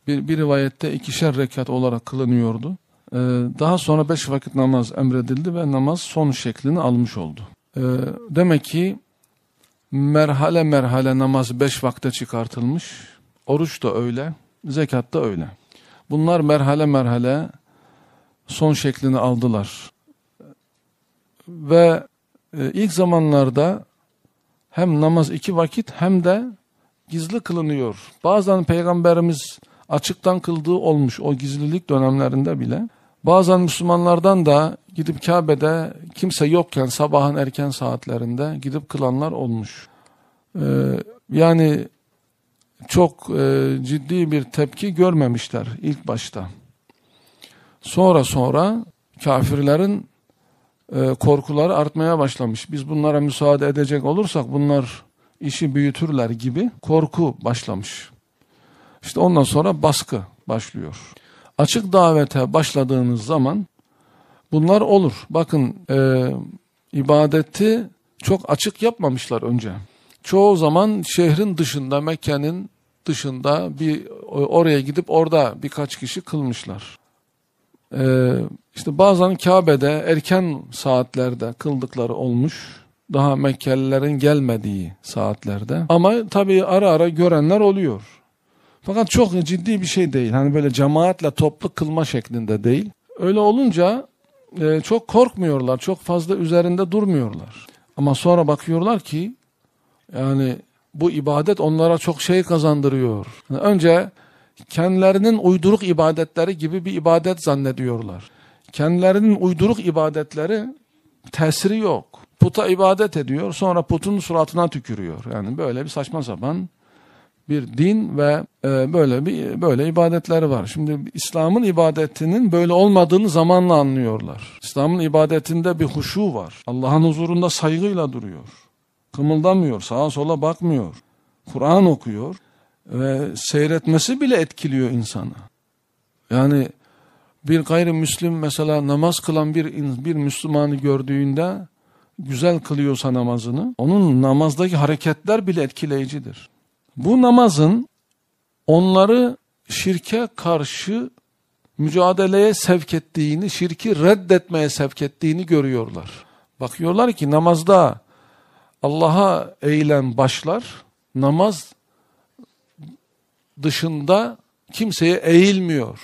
Bir, bir rivayette ikişer rekat olarak kılınıyordu. Ee, daha sonra beş vakit namaz emredildi ve namaz son şeklini almış oldu. Ee, demek ki merhale merhale namaz beş vakte çıkartılmış. Oruç da öyle, zekat da öyle. Bunlar merhale merhale son şeklini aldılar. Ve e, ilk zamanlarda hem namaz iki vakit hem de gizli kılınıyor. Bazen Peygamberimiz açıktan kıldığı olmuş o gizlilik dönemlerinde bile. Bazen Müslümanlardan da gidip Kabe'de kimse yokken sabahın erken saatlerinde gidip kılanlar olmuş. Ee, yani çok e, ciddi bir tepki görmemişler ilk başta. Sonra sonra kafirlerin e, korkuları artmaya başlamış. Biz bunlara müsaade edecek olursak bunlar işi büyütürler gibi korku başlamış. İşte ondan sonra baskı başlıyor. Açık davete başladığınız zaman bunlar olur. Bakın e, ibadeti çok açık yapmamışlar önce çoğu zaman şehrin dışında Mekke'nin dışında bir oraya gidip orada birkaç kişi kılmışlar. Ee, işte bazen Kabe'de erken saatlerde kıldıkları olmuş. Daha Mekkelilerin gelmediği saatlerde. Ama tabii ara ara görenler oluyor. Fakat çok ciddi bir şey değil. Hani böyle cemaatle toplu kılma şeklinde değil. Öyle olunca e, çok korkmuyorlar. Çok fazla üzerinde durmuyorlar. Ama sonra bakıyorlar ki yani bu ibadet onlara çok şey kazandırıyor. Yani önce kendilerinin uyduruk ibadetleri gibi bir ibadet zannediyorlar. Kendilerinin uyduruk ibadetleri tesiri yok. Puta ibadet ediyor sonra putun suratına tükürüyor. Yani böyle bir saçma sapan bir din ve e, böyle bir böyle ibadetleri var. Şimdi İslam'ın ibadetinin böyle olmadığını zamanla anlıyorlar. İslam'ın ibadetinde bir huşu var. Allah'ın huzurunda saygıyla duruyor. Kımıldamıyor, sağa sola bakmıyor. Kur'an okuyor ve seyretmesi bile etkiliyor insanı. Yani bir gayrimüslim mesela namaz kılan bir, bir Müslümanı gördüğünde güzel kılıyorsa namazını, onun namazdaki hareketler bile etkileyicidir. Bu namazın onları şirke karşı mücadeleye sevk ettiğini, şirki reddetmeye sevk ettiğini görüyorlar. Bakıyorlar ki namazda Allah'a eğilen başlar namaz dışında kimseye eğilmiyor.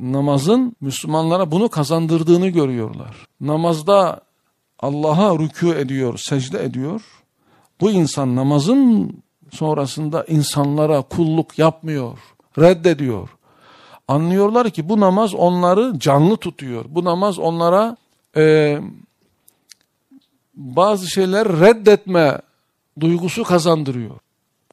Namazın Müslümanlara bunu kazandırdığını görüyorlar. Namazda Allah'a rükû ediyor, secde ediyor. Bu insan namazın sonrasında insanlara kulluk yapmıyor, reddediyor. Anlıyorlar ki bu namaz onları canlı tutuyor. Bu namaz onlara e, bazı şeyler reddetme duygusu kazandırıyor.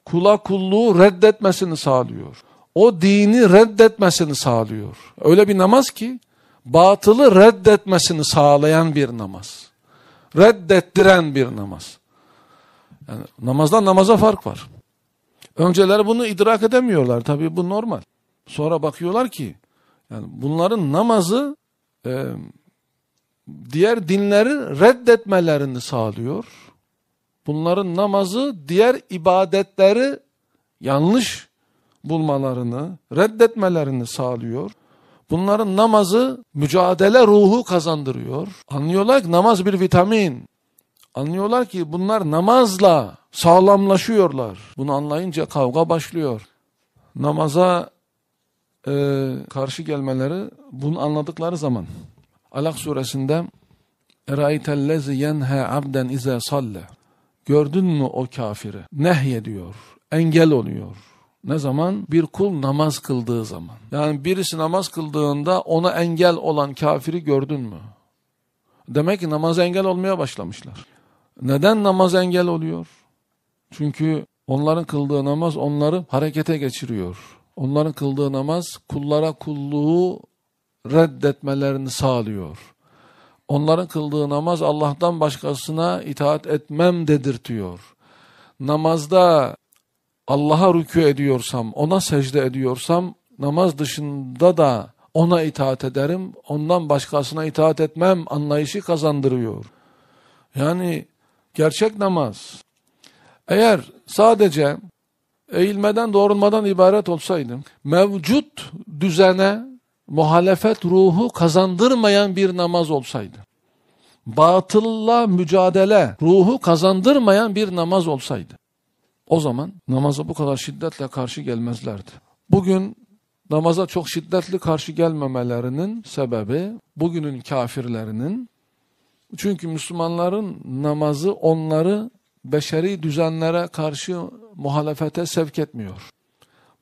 Kula kulluğu reddetmesini sağlıyor. O dini reddetmesini sağlıyor. Öyle bir namaz ki batılı reddetmesini sağlayan bir namaz. Reddettiren bir namaz. Yani namazdan namaza fark var. önceler bunu idrak edemiyorlar tabii bu normal. Sonra bakıyorlar ki yani bunların namazı e, diğer dinleri reddetmelerini sağlıyor. Bunların namazı diğer ibadetleri yanlış bulmalarını, reddetmelerini sağlıyor. Bunların namazı mücadele ruhu kazandırıyor. Anlıyorlar ki namaz bir vitamin. Anlıyorlar ki bunlar namazla sağlamlaşıyorlar. Bunu anlayınca kavga başlıyor. Namaza e, karşı gelmeleri bunu anladıkları zaman Alak suresinde اَرَائِتَ الَّذِ يَنْهَا عَبْدًا اِذَا صَلَّ Gördün mü o kafiri? Nehye diyor, engel oluyor. Ne zaman? Bir kul namaz kıldığı zaman. Yani birisi namaz kıldığında ona engel olan kafiri gördün mü? Demek ki namaza engel olmaya başlamışlar. Neden namaz engel oluyor? Çünkü onların kıldığı namaz onları harekete geçiriyor. Onların kıldığı namaz kullara kulluğu reddetmelerini sağlıyor. Onların kıldığı namaz Allah'tan başkasına itaat etmem dedirtiyor. Namazda Allah'a rükû ediyorsam, ona secde ediyorsam namaz dışında da ona itaat ederim, ondan başkasına itaat etmem anlayışı kazandırıyor. Yani gerçek namaz. Eğer sadece eğilmeden doğrulmadan ibaret olsaydım, mevcut düzene muhalefet ruhu kazandırmayan bir namaz olsaydı, batılla mücadele ruhu kazandırmayan bir namaz olsaydı, o zaman namaza bu kadar şiddetle karşı gelmezlerdi. Bugün namaza çok şiddetli karşı gelmemelerinin sebebi bugünün kafirlerinin, çünkü Müslümanların namazı onları beşeri düzenlere karşı muhalefete sevk etmiyor.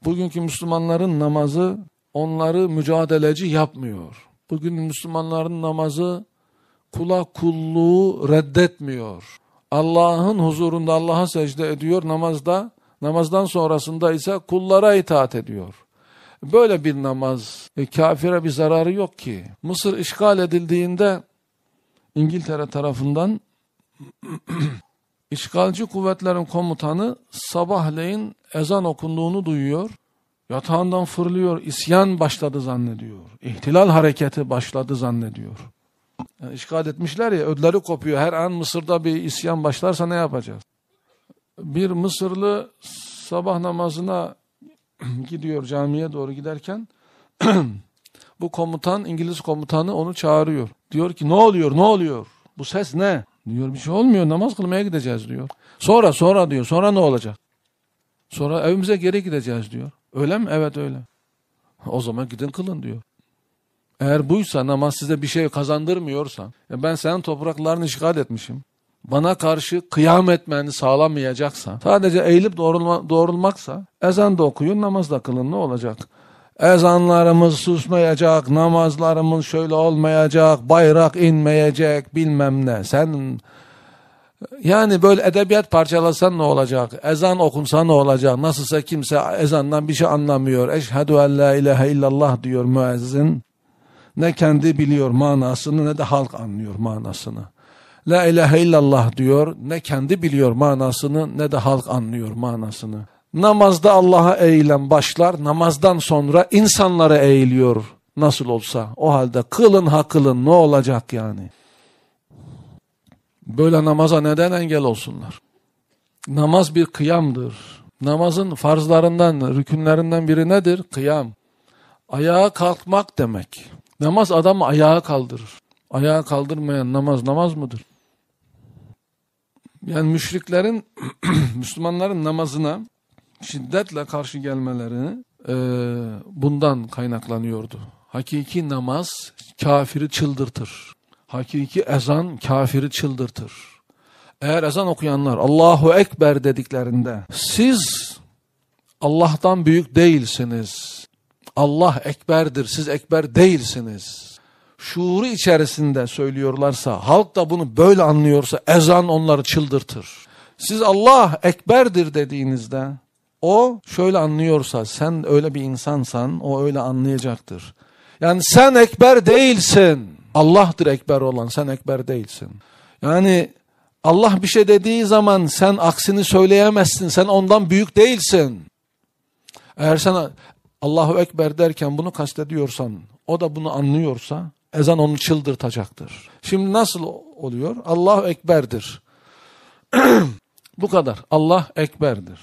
Bugünkü Müslümanların namazı onları mücadeleci yapmıyor. Bugün Müslümanların namazı kula kulluğu reddetmiyor. Allah'ın huzurunda Allah'a secde ediyor namazda. Namazdan sonrasında ise kullara itaat ediyor. Böyle bir namaz e, kafire bir zararı yok ki. Mısır işgal edildiğinde İngiltere tarafından işgalci kuvvetlerin komutanı sabahleyin ezan okunduğunu duyuyor. Yatağından fırlıyor, isyan başladı zannediyor. İhtilal hareketi başladı zannediyor. Yani işgal etmişler ya, ödleri kopuyor. Her an Mısır'da bir isyan başlarsa ne yapacağız? Bir Mısırlı sabah namazına gidiyor camiye doğru giderken bu komutan İngiliz komutanı onu çağırıyor. Diyor ki ne oluyor ne oluyor bu ses ne? Diyor bir şey olmuyor namaz kılmaya gideceğiz diyor. Sonra sonra diyor sonra ne olacak? Sonra evimize geri gideceğiz diyor. Öyle mi? Evet öyle. O zaman gidin kılın diyor. Eğer buysa namaz size bir şey kazandırmıyorsa, e ben senin topraklarını işgal etmişim. Bana karşı kıyam etmeni sağlamayacaksa, sadece eğilip doğrulma, doğrulmaksa, ezan da okuyun, namaz da kılın ne olacak? Ezanlarımız susmayacak, namazlarımız şöyle olmayacak, bayrak inmeyecek bilmem ne. Sen yani böyle edebiyat parçalasan ne olacak? Ezan okunsa ne olacak? Nasılsa kimse ezandan bir şey anlamıyor. Eşhedü en la ilahe illallah diyor müezzin. Ne kendi biliyor manasını ne de halk anlıyor manasını. La ilahe illallah diyor. Ne kendi biliyor manasını ne de halk anlıyor manasını. Namazda Allah'a eğilen başlar. Namazdan sonra insanlara eğiliyor. Nasıl olsa. O halde kılın ha kılın ne olacak yani? Böyle namaza neden engel olsunlar? Namaz bir kıyamdır. Namazın farzlarından, rükünlerinden biri nedir? Kıyam. Ayağa kalkmak demek. Namaz adamı ayağa kaldırır. Ayağa kaldırmayan namaz namaz mıdır? Yani müşriklerin, Müslümanların namazına şiddetle karşı gelmeleri e, bundan kaynaklanıyordu. Hakiki namaz kafiri çıldırtır. Hakiki ezan kafiri çıldırtır. Eğer ezan okuyanlar Allahu Ekber dediklerinde siz Allah'tan büyük değilsiniz. Allah Ekber'dir, siz Ekber değilsiniz. Şuuru içerisinde söylüyorlarsa, halk da bunu böyle anlıyorsa ezan onları çıldırtır. Siz Allah Ekber'dir dediğinizde o şöyle anlıyorsa sen öyle bir insansan o öyle anlayacaktır. Yani sen Ekber değilsin. Allah'tır ekber olan sen ekber değilsin. Yani Allah bir şey dediği zaman sen aksini söyleyemezsin. Sen ondan büyük değilsin. Eğer sen Allahu Ekber derken bunu kastediyorsan o da bunu anlıyorsa ezan onu çıldırtacaktır. Şimdi nasıl oluyor? Allahu Ekber'dir. Bu kadar. Allah Ekber'dir.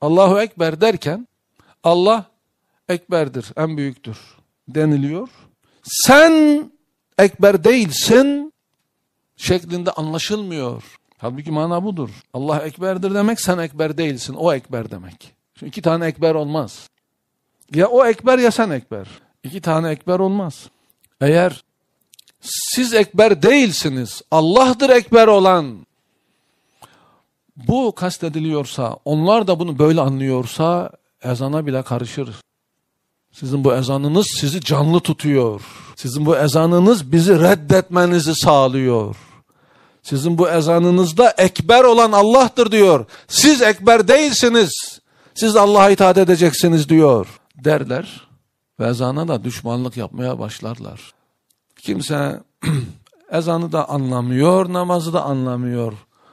Allahu Ekber derken Allah Ekber'dir, en büyüktür deniliyor. Sen Ekber değilsin şeklinde anlaşılmıyor. Halbuki mana budur. Allah Ekber'dir demek sen Ekber değilsin. O Ekber demek. Şimdi iki tane Ekber olmaz. Ya o Ekber ya sen Ekber. İki tane Ekber olmaz. Eğer siz Ekber değilsiniz. Allah'dır Ekber olan. Bu kastediliyorsa, onlar da bunu böyle anlıyorsa ezana bile karışır. Sizin bu ezanınız sizi canlı tutuyor. Sizin bu ezanınız bizi reddetmenizi sağlıyor. Sizin bu ezanınızda ekber olan Allah'tır diyor. Siz ekber değilsiniz. Siz Allah'a itaat edeceksiniz diyor derler. Ve ezana da düşmanlık yapmaya başlarlar. Kimse ezanı da anlamıyor, namazı da anlamıyor.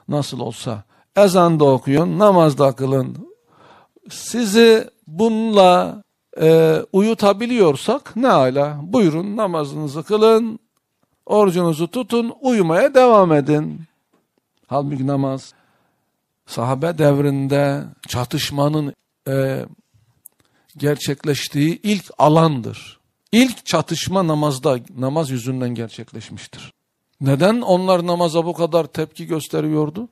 Nasıl olsa ezan da okuyun, namaz da kılın. Sizi bununla e, uyutabiliyorsak ne ala buyurun namazınızı kılın, orucunuzu tutun, uyumaya devam edin. Halbuki namaz sahabe devrinde çatışmanın e, gerçekleştiği ilk alandır. İlk çatışma namazda, namaz yüzünden gerçekleşmiştir. Neden onlar namaza bu kadar tepki gösteriyordu?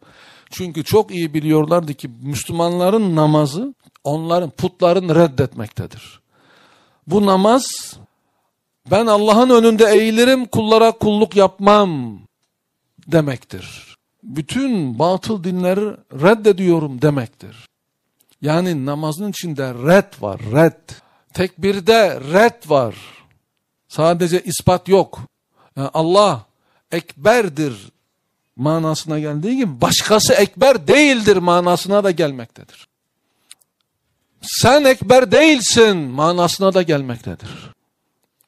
Çünkü çok iyi biliyorlardı ki Müslümanların namazı onların putlarını reddetmektedir. Bu namaz ben Allah'ın önünde eğilirim kullara kulluk yapmam demektir. Bütün batıl dinleri reddediyorum demektir. Yani namazın içinde red var, red. Tekbirde red var. Sadece ispat yok. Yani Allah ekberdir manasına geldiği gibi başkası ekber değildir manasına da gelmektedir sen ekber değilsin manasına da gelmektedir.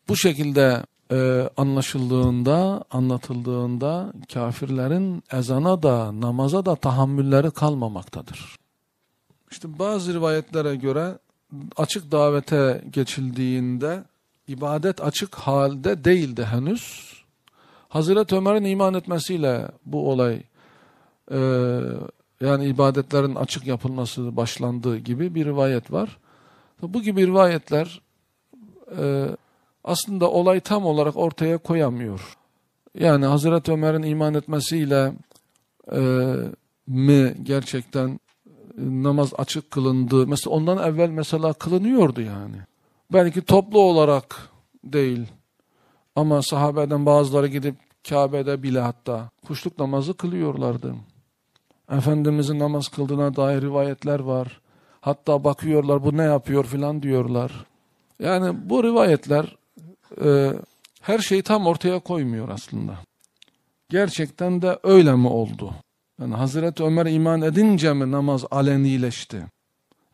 Bu şekilde e, anlaşıldığında, anlatıldığında kafirlerin ezana da namaza da tahammülleri kalmamaktadır. İşte bazı rivayetlere göre açık davete geçildiğinde ibadet açık halde değildi henüz. Hazreti Ömer'in iman etmesiyle bu olay e, yani ibadetlerin açık yapılması başlandığı gibi bir rivayet var. Bu gibi rivayetler e, aslında olay tam olarak ortaya koyamıyor. Yani Hazreti Ömer'in iman etmesiyle e, mi gerçekten e, namaz açık kılındı? Mesela ondan evvel mesela kılınıyordu yani. Belki toplu olarak değil ama sahabeden bazıları gidip Kabe'de bile hatta kuşluk namazı kılıyorlardı. Efendimizin namaz kıldığına dair rivayetler var. Hatta bakıyorlar bu ne yapıyor filan diyorlar. Yani bu rivayetler e, her şeyi tam ortaya koymuyor aslında. Gerçekten de öyle mi oldu? Yani Hazreti Ömer iman edince mi namaz alenileşti?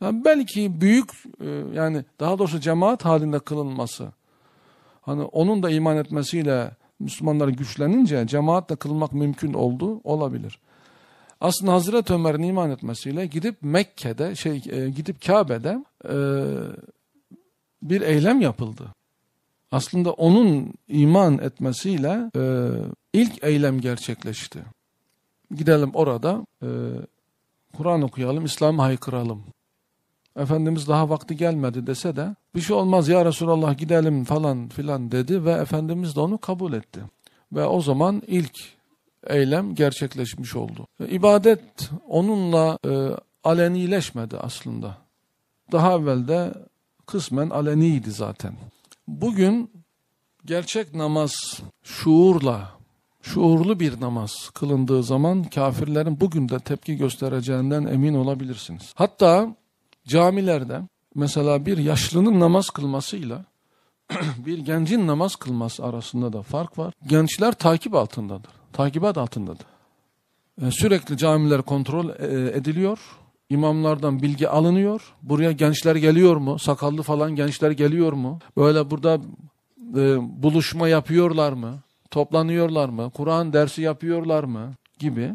Yani belki büyük e, yani daha doğrusu cemaat halinde kılınması. Hani onun da iman etmesiyle Müslümanlar güçlenince cemaatle kılmak mümkün oldu olabilir. Aslında Hazreti Ömer'in iman etmesiyle gidip Mekke'de şey e, gidip Kabe'de e, bir eylem yapıldı. Aslında onun iman etmesiyle e, ilk eylem gerçekleşti. Gidelim orada Kur'an okuyalım, İslam'ı haykıralım. Efendimiz daha vakti gelmedi dese de bir şey olmaz ya Resulallah gidelim falan filan dedi ve Efendimiz de onu kabul etti. Ve o zaman ilk eylem gerçekleşmiş oldu. İbadet onunla e, alenileşmedi aslında. Daha evvelde kısmen aleniydi zaten. Bugün gerçek namaz şuurla, şuurlu bir namaz kılındığı zaman kafirlerin bugün de tepki göstereceğinden emin olabilirsiniz. Hatta camilerde mesela bir yaşlının namaz kılmasıyla bir gencin namaz kılması arasında da fark var. Gençler takip altındadır takibat altındadır. E, sürekli camiler kontrol e, ediliyor. İmamlardan bilgi alınıyor. Buraya gençler geliyor mu? Sakallı falan gençler geliyor mu? Böyle burada e, buluşma yapıyorlar mı? Toplanıyorlar mı? Kur'an dersi yapıyorlar mı? Gibi.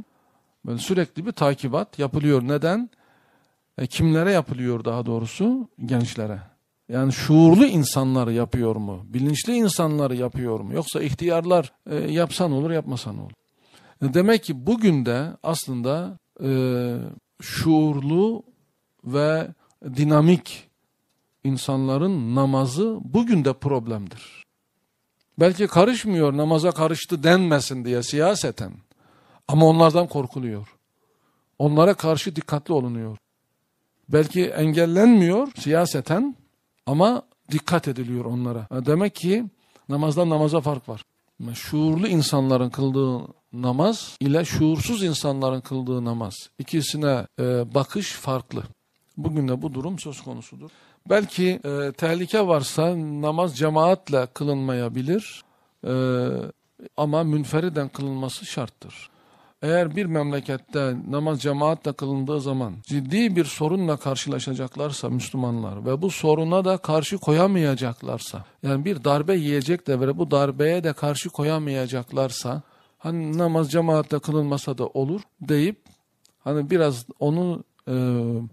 Böyle sürekli bir takibat yapılıyor. Neden? E, kimlere yapılıyor daha doğrusu? Gençlere. Yani şuurlu insanlar yapıyor mu? Bilinçli insanlar yapıyor mu? Yoksa ihtiyarlar e, yapsan olur yapmasan olur. E, demek ki bugün de aslında e, şuurlu ve dinamik insanların namazı bugün de problemdir. Belki karışmıyor namaza karıştı denmesin diye siyaseten. Ama onlardan korkuluyor. Onlara karşı dikkatli olunuyor. Belki engellenmiyor siyaseten ama dikkat ediliyor onlara. E, demek ki namazdan namaza fark var. Şuurlu insanların kıldığı namaz ile şuursuz insanların kıldığı namaz. İkisine e, bakış farklı. Bugün de bu durum söz konusudur. Belki e, tehlike varsa namaz cemaatle kılınmayabilir e, ama münferiden kılınması şarttır. Eğer bir memlekette namaz cemaatle kılındığı zaman ciddi bir sorunla karşılaşacaklarsa Müslümanlar ve bu soruna da karşı koyamayacaklarsa yani bir darbe yiyecek de ve bu darbeye de karşı koyamayacaklarsa hani namaz cemaatle kılınmasa da olur deyip hani biraz onu e,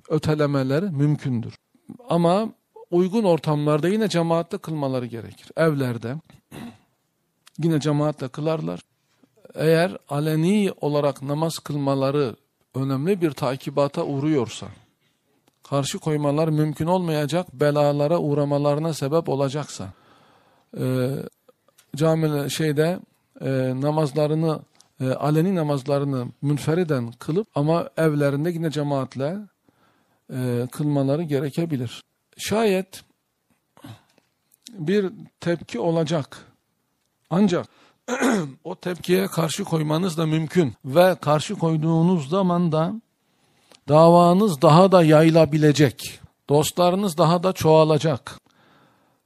ötelemeleri mümkündür. Ama uygun ortamlarda yine cemaatle kılmaları gerekir. Evlerde yine cemaatle kılarlar eğer aleni olarak namaz kılmaları önemli bir takibata uğruyorsa, karşı koymalar mümkün olmayacak belalara uğramalarına sebep olacaksa, e, cami şeyde e, namazlarını e, aleni namazlarını münferiden kılıp ama evlerinde yine cemaatle e, kılmaları gerekebilir. Şayet bir tepki olacak. Ancak o tepkiye karşı koymanız da mümkün ve karşı koyduğunuz zaman da davanız daha da yayılabilecek. Dostlarınız daha da çoğalacak.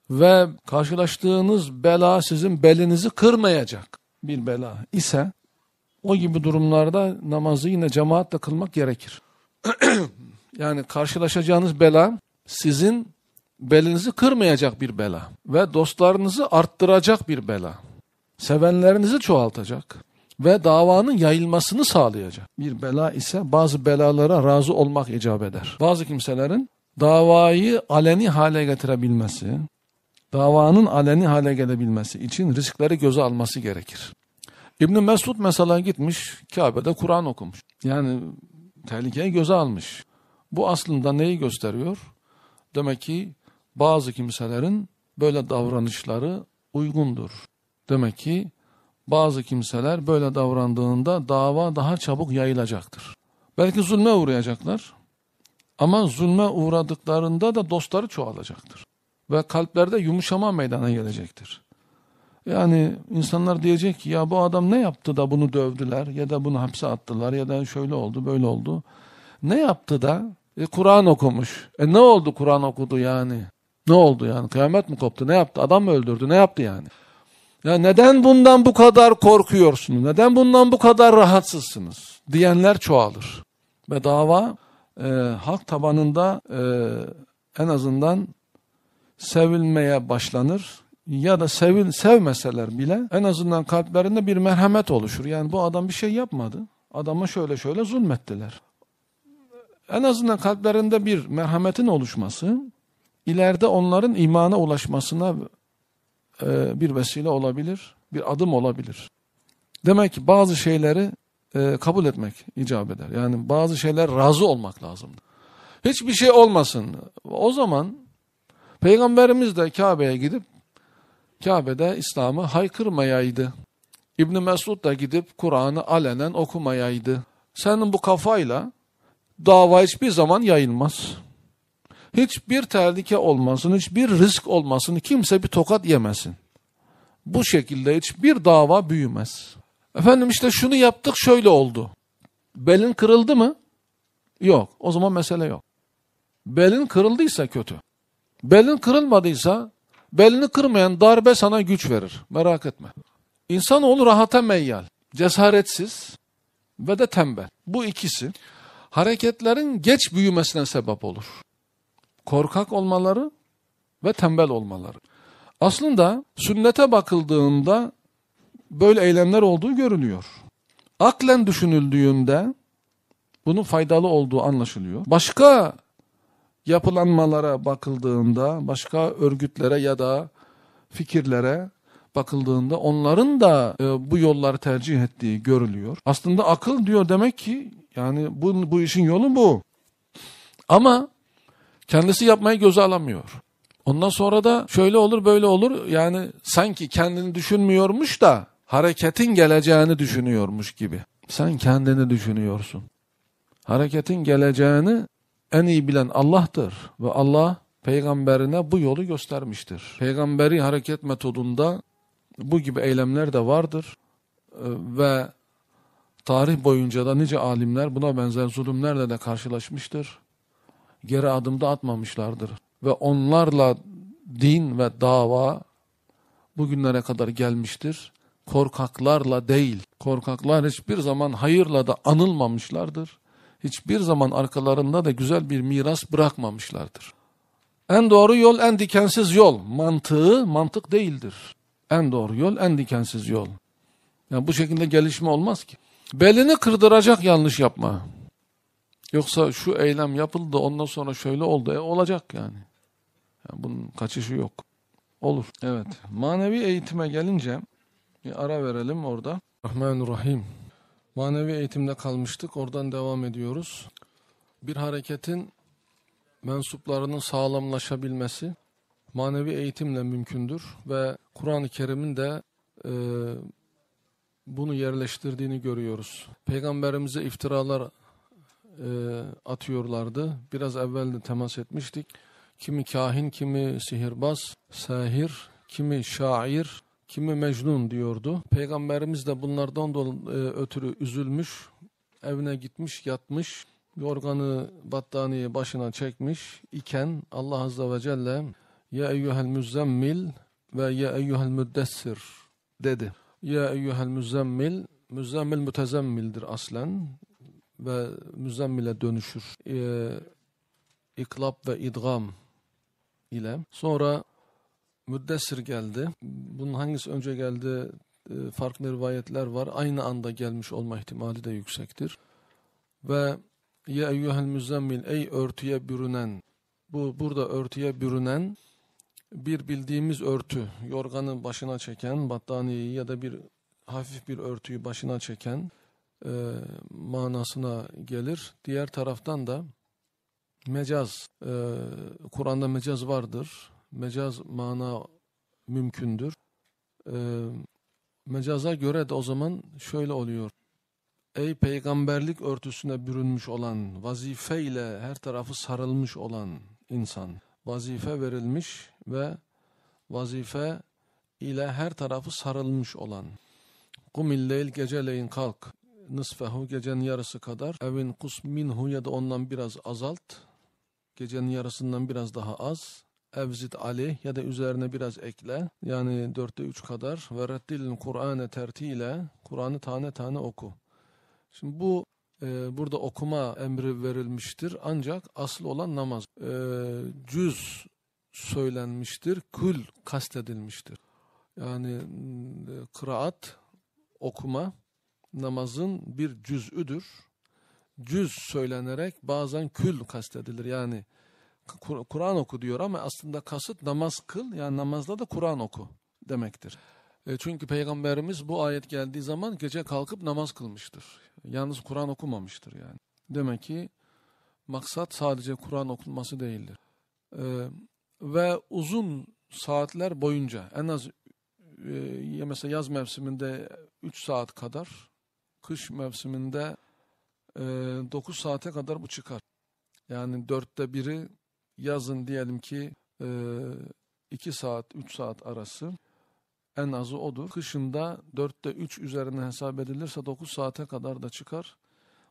Ve karşılaştığınız bela sizin belinizi kırmayacak bir bela ise o gibi durumlarda namazı yine cemaatle kılmak gerekir. yani karşılaşacağınız bela sizin belinizi kırmayacak bir bela ve dostlarınızı arttıracak bir bela sevenlerinizi çoğaltacak ve davanın yayılmasını sağlayacak. Bir bela ise bazı belalara razı olmak icap eder. Bazı kimselerin davayı aleni hale getirebilmesi, davanın aleni hale gelebilmesi için riskleri göze alması gerekir. ibn Mesud mesela gitmiş Kabe'de Kur'an okumuş. Yani tehlikeyi göze almış. Bu aslında neyi gösteriyor? Demek ki bazı kimselerin böyle davranışları uygundur. Demek ki bazı kimseler böyle davrandığında dava daha çabuk yayılacaktır. Belki zulme uğrayacaklar ama zulme uğradıklarında da dostları çoğalacaktır. Ve kalplerde yumuşama meydana gelecektir. Yani insanlar diyecek ki ya bu adam ne yaptı da bunu dövdüler ya da bunu hapse attılar ya da şöyle oldu böyle oldu. Ne yaptı da e, Kur'an okumuş. E ne oldu Kur'an okudu yani? Ne oldu yani? Kıyamet mi koptu? Ne yaptı? Adam mı öldürdü? Ne yaptı yani? Ya neden bundan bu kadar korkuyorsunuz? Neden bundan bu kadar rahatsızsınız? Diyenler çoğalır. Ve dava e, halk tabanında e, en azından sevilmeye başlanır. Ya da sevil, sevmeseler bile en azından kalplerinde bir merhamet oluşur. Yani bu adam bir şey yapmadı. Adama şöyle şöyle zulmettiler. En azından kalplerinde bir merhametin oluşması ileride onların imana ulaşmasına e, bir vesile olabilir, bir adım olabilir. Demek ki bazı şeyleri e, kabul etmek icap eder. Yani bazı şeyler razı olmak lazım. Hiçbir şey olmasın. O zaman Peygamberimiz de Kabe'ye gidip Kabe'de İslam'ı haykırmayaydı. ibn Mesud da gidip Kur'an'ı alenen okumayaydı. Senin bu kafayla dava hiçbir zaman yayılmaz hiçbir tehlike olmasın, hiçbir risk olmasın, kimse bir tokat yemesin. Bu şekilde hiçbir dava büyümez. Efendim işte şunu yaptık şöyle oldu. Belin kırıldı mı? Yok. O zaman mesele yok. Belin kırıldıysa kötü. Belin kırılmadıysa belini kırmayan darbe sana güç verir. Merak etme. İnsan İnsanoğlu rahata meyyal, cesaretsiz ve de tembel. Bu ikisi hareketlerin geç büyümesine sebep olur korkak olmaları ve tembel olmaları. Aslında sünnete bakıldığında böyle eylemler olduğu görülüyor. Aklen düşünüldüğünde bunun faydalı olduğu anlaşılıyor. Başka yapılanmalara bakıldığında, başka örgütlere ya da fikirlere bakıldığında onların da e, bu yolları tercih ettiği görülüyor. Aslında akıl diyor demek ki yani bu, bu işin yolu bu. Ama Kendisi yapmayı göze alamıyor. Ondan sonra da şöyle olur böyle olur yani sanki kendini düşünmüyormuş da hareketin geleceğini düşünüyormuş gibi. Sen kendini düşünüyorsun. Hareketin geleceğini en iyi bilen Allah'tır ve Allah peygamberine bu yolu göstermiştir. Peygamberi hareket metodunda bu gibi eylemler de vardır ee, ve tarih boyunca da nice alimler buna benzer zulümlerle de karşılaşmıştır geri adımda atmamışlardır. Ve onlarla din ve dava bugünlere kadar gelmiştir. Korkaklarla değil, korkaklar hiçbir zaman hayırla da anılmamışlardır. Hiçbir zaman arkalarında da güzel bir miras bırakmamışlardır. En doğru yol en dikensiz yol. Mantığı mantık değildir. En doğru yol en dikensiz yol. Yani bu şekilde gelişme olmaz ki. Belini kırdıracak yanlış yapma. Yoksa şu eylem yapıldı ondan sonra şöyle oldu. E, olacak yani. yani. Bunun kaçışı yok. Olur. Evet. Manevi eğitime gelince bir ara verelim orada. Rahim. Manevi eğitimde kalmıştık. Oradan devam ediyoruz. Bir hareketin mensuplarının sağlamlaşabilmesi manevi eğitimle mümkündür ve Kur'an-ı Kerim'in de e, bunu yerleştirdiğini görüyoruz. Peygamberimize iftiralar e, atıyorlardı. Biraz evvel de temas etmiştik. Kimi kahin, kimi sihirbaz, sahir, kimi şair, kimi mecnun diyordu. Peygamberimiz de bunlardan dolayı, e, ötürü üzülmüş, evine gitmiş, yatmış, yorganı, battaniyeyi başına çekmiş iken Allah Azze ve Celle ya eyyuhel müzzemmil ve ya eyyuhel müddessir dedi. Ya eyyuhel müzzemmil, müzzemmil mütezemmildir aslen ve müzemmile dönüşür. E, ee, iklap ve idgam ile. Sonra müddessir geldi. Bunun hangisi önce geldi e, farklı rivayetler var. Aynı anda gelmiş olma ihtimali de yüksektir. Ve ya eyyuhel müzzemmil ey örtüye bürünen. Bu burada örtüye bürünen bir bildiğimiz örtü, yorganı başına çeken, battaniyeyi ya da bir hafif bir örtüyü başına çeken e, manasına gelir. Diğer taraftan da mecaz, e, Kur'an'da mecaz vardır. Mecaz mana mümkündür. E, mecaza göre de o zaman şöyle oluyor. Ey peygamberlik örtüsüne bürünmüş olan, vazifeyle her tarafı sarılmış olan insan. Vazife verilmiş ve vazife ile her tarafı sarılmış olan. Kumilleyl geceleyin kalk. Nisfehu gecenin yarısı kadar evin kus minhu ya da ondan biraz azalt gecenin yarısından biraz daha az evzit ali ya da üzerine biraz ekle yani dörtte üç kadar ve reddil Kur'anı tertiyle Kur'an'ı tane tane oku. Şimdi bu e, burada okuma emri verilmiştir ancak asıl olan namaz. E, cüz söylenmiştir, kül kastedilmiştir. Yani e, kıraat okuma namazın bir cüz'üdür. Cüz söylenerek bazen kül kastedilir. Yani Kur'an oku diyor ama aslında kasıt namaz kıl yani namazda da Kur'an oku demektir. E çünkü Peygamberimiz bu ayet geldiği zaman gece kalkıp namaz kılmıştır. Yalnız Kur'an okumamıştır yani. Demek ki maksat sadece Kur'an okunması değildir. E, ve uzun saatler boyunca en az e, mesela yaz mevsiminde 3 saat kadar kış mevsiminde e, 9 saate kadar bu çıkar. Yani dörtte biri yazın diyelim ki e, 2 saat 3 saat arası en azı odur. Kışında dörtte 3 üzerine hesap edilirse 9 saate kadar da çıkar.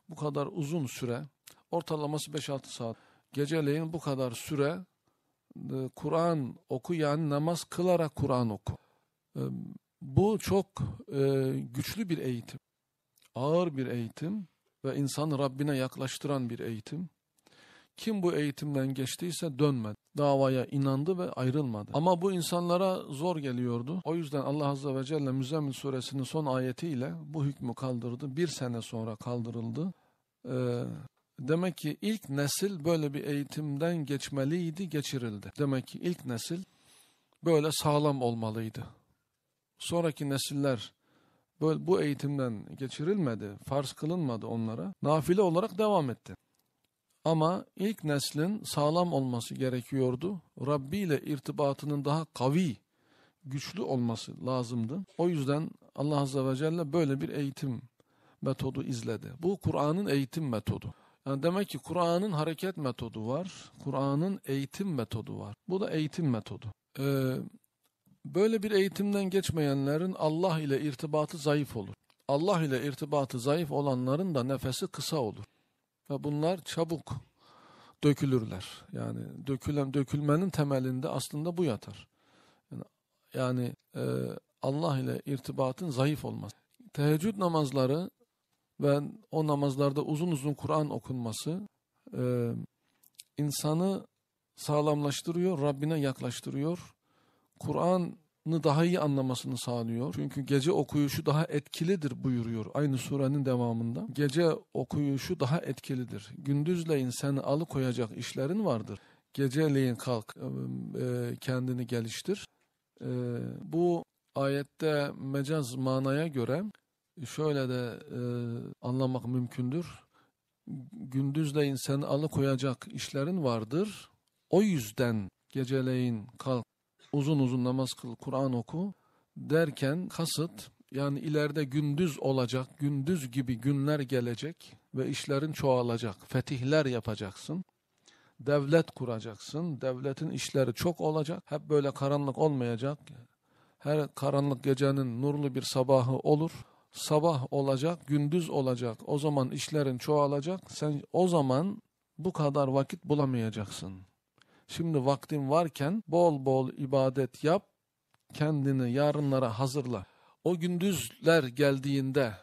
Bu kadar uzun süre ortalaması 5-6 saat. Geceleyin bu kadar süre e, Kur'an oku yani namaz kılarak Kur'an oku. E, bu çok e, güçlü bir eğitim ağır bir eğitim ve insanı Rabbine yaklaştıran bir eğitim. Kim bu eğitimden geçtiyse dönmedi. Davaya inandı ve ayrılmadı. Ama bu insanlara zor geliyordu. O yüzden Allah Azze ve Celle Müzzemmil suresinin son ayetiyle bu hükmü kaldırdı. Bir sene sonra kaldırıldı. Ee, demek ki ilk nesil böyle bir eğitimden geçmeliydi, geçirildi. Demek ki ilk nesil böyle sağlam olmalıydı. Sonraki nesiller böyle bu eğitimden geçirilmedi, farz kılınmadı onlara. Nafile olarak devam etti. Ama ilk neslin sağlam olması gerekiyordu. Rabbi ile irtibatının daha kavi, güçlü olması lazımdı. O yüzden Allah Azze ve Celle böyle bir eğitim metodu izledi. Bu Kur'an'ın eğitim metodu. Yani demek ki Kur'an'ın hareket metodu var, Kur'an'ın eğitim metodu var. Bu da eğitim metodu. Ee, Böyle bir eğitimden geçmeyenlerin Allah ile irtibatı zayıf olur. Allah ile irtibatı zayıf olanların da nefesi kısa olur. Ve bunlar çabuk dökülürler. Yani dökülen dökülmenin temelinde aslında bu yatar. Yani, yani e, Allah ile irtibatın zayıf olması. Teheccüd namazları ve o namazlarda uzun uzun Kur'an okunması e, insanı sağlamlaştırıyor, Rabbine yaklaştırıyor Kur'an'ı daha iyi anlamasını sağlıyor. Çünkü gece okuyuşu daha etkilidir buyuruyor aynı surenin devamında. Gece okuyuşu daha etkilidir. Gündüzleyin seni alıkoyacak işlerin vardır. Geceleyin kalk, e, e, kendini geliştir. E, bu ayette mecaz manaya göre şöyle de anlamak mümkündür. Gündüzleyin seni alıkoyacak işlerin vardır. O yüzden geceleyin kalk uzun uzun namaz kıl, Kur'an oku derken kasıt yani ileride gündüz olacak, gündüz gibi günler gelecek ve işlerin çoğalacak, fetihler yapacaksın. Devlet kuracaksın, devletin işleri çok olacak, hep böyle karanlık olmayacak. Her karanlık gecenin nurlu bir sabahı olur. Sabah olacak, gündüz olacak, o zaman işlerin çoğalacak. Sen o zaman bu kadar vakit bulamayacaksın. Şimdi vaktin varken bol bol ibadet yap, kendini yarınlara hazırla. O gündüzler geldiğinde,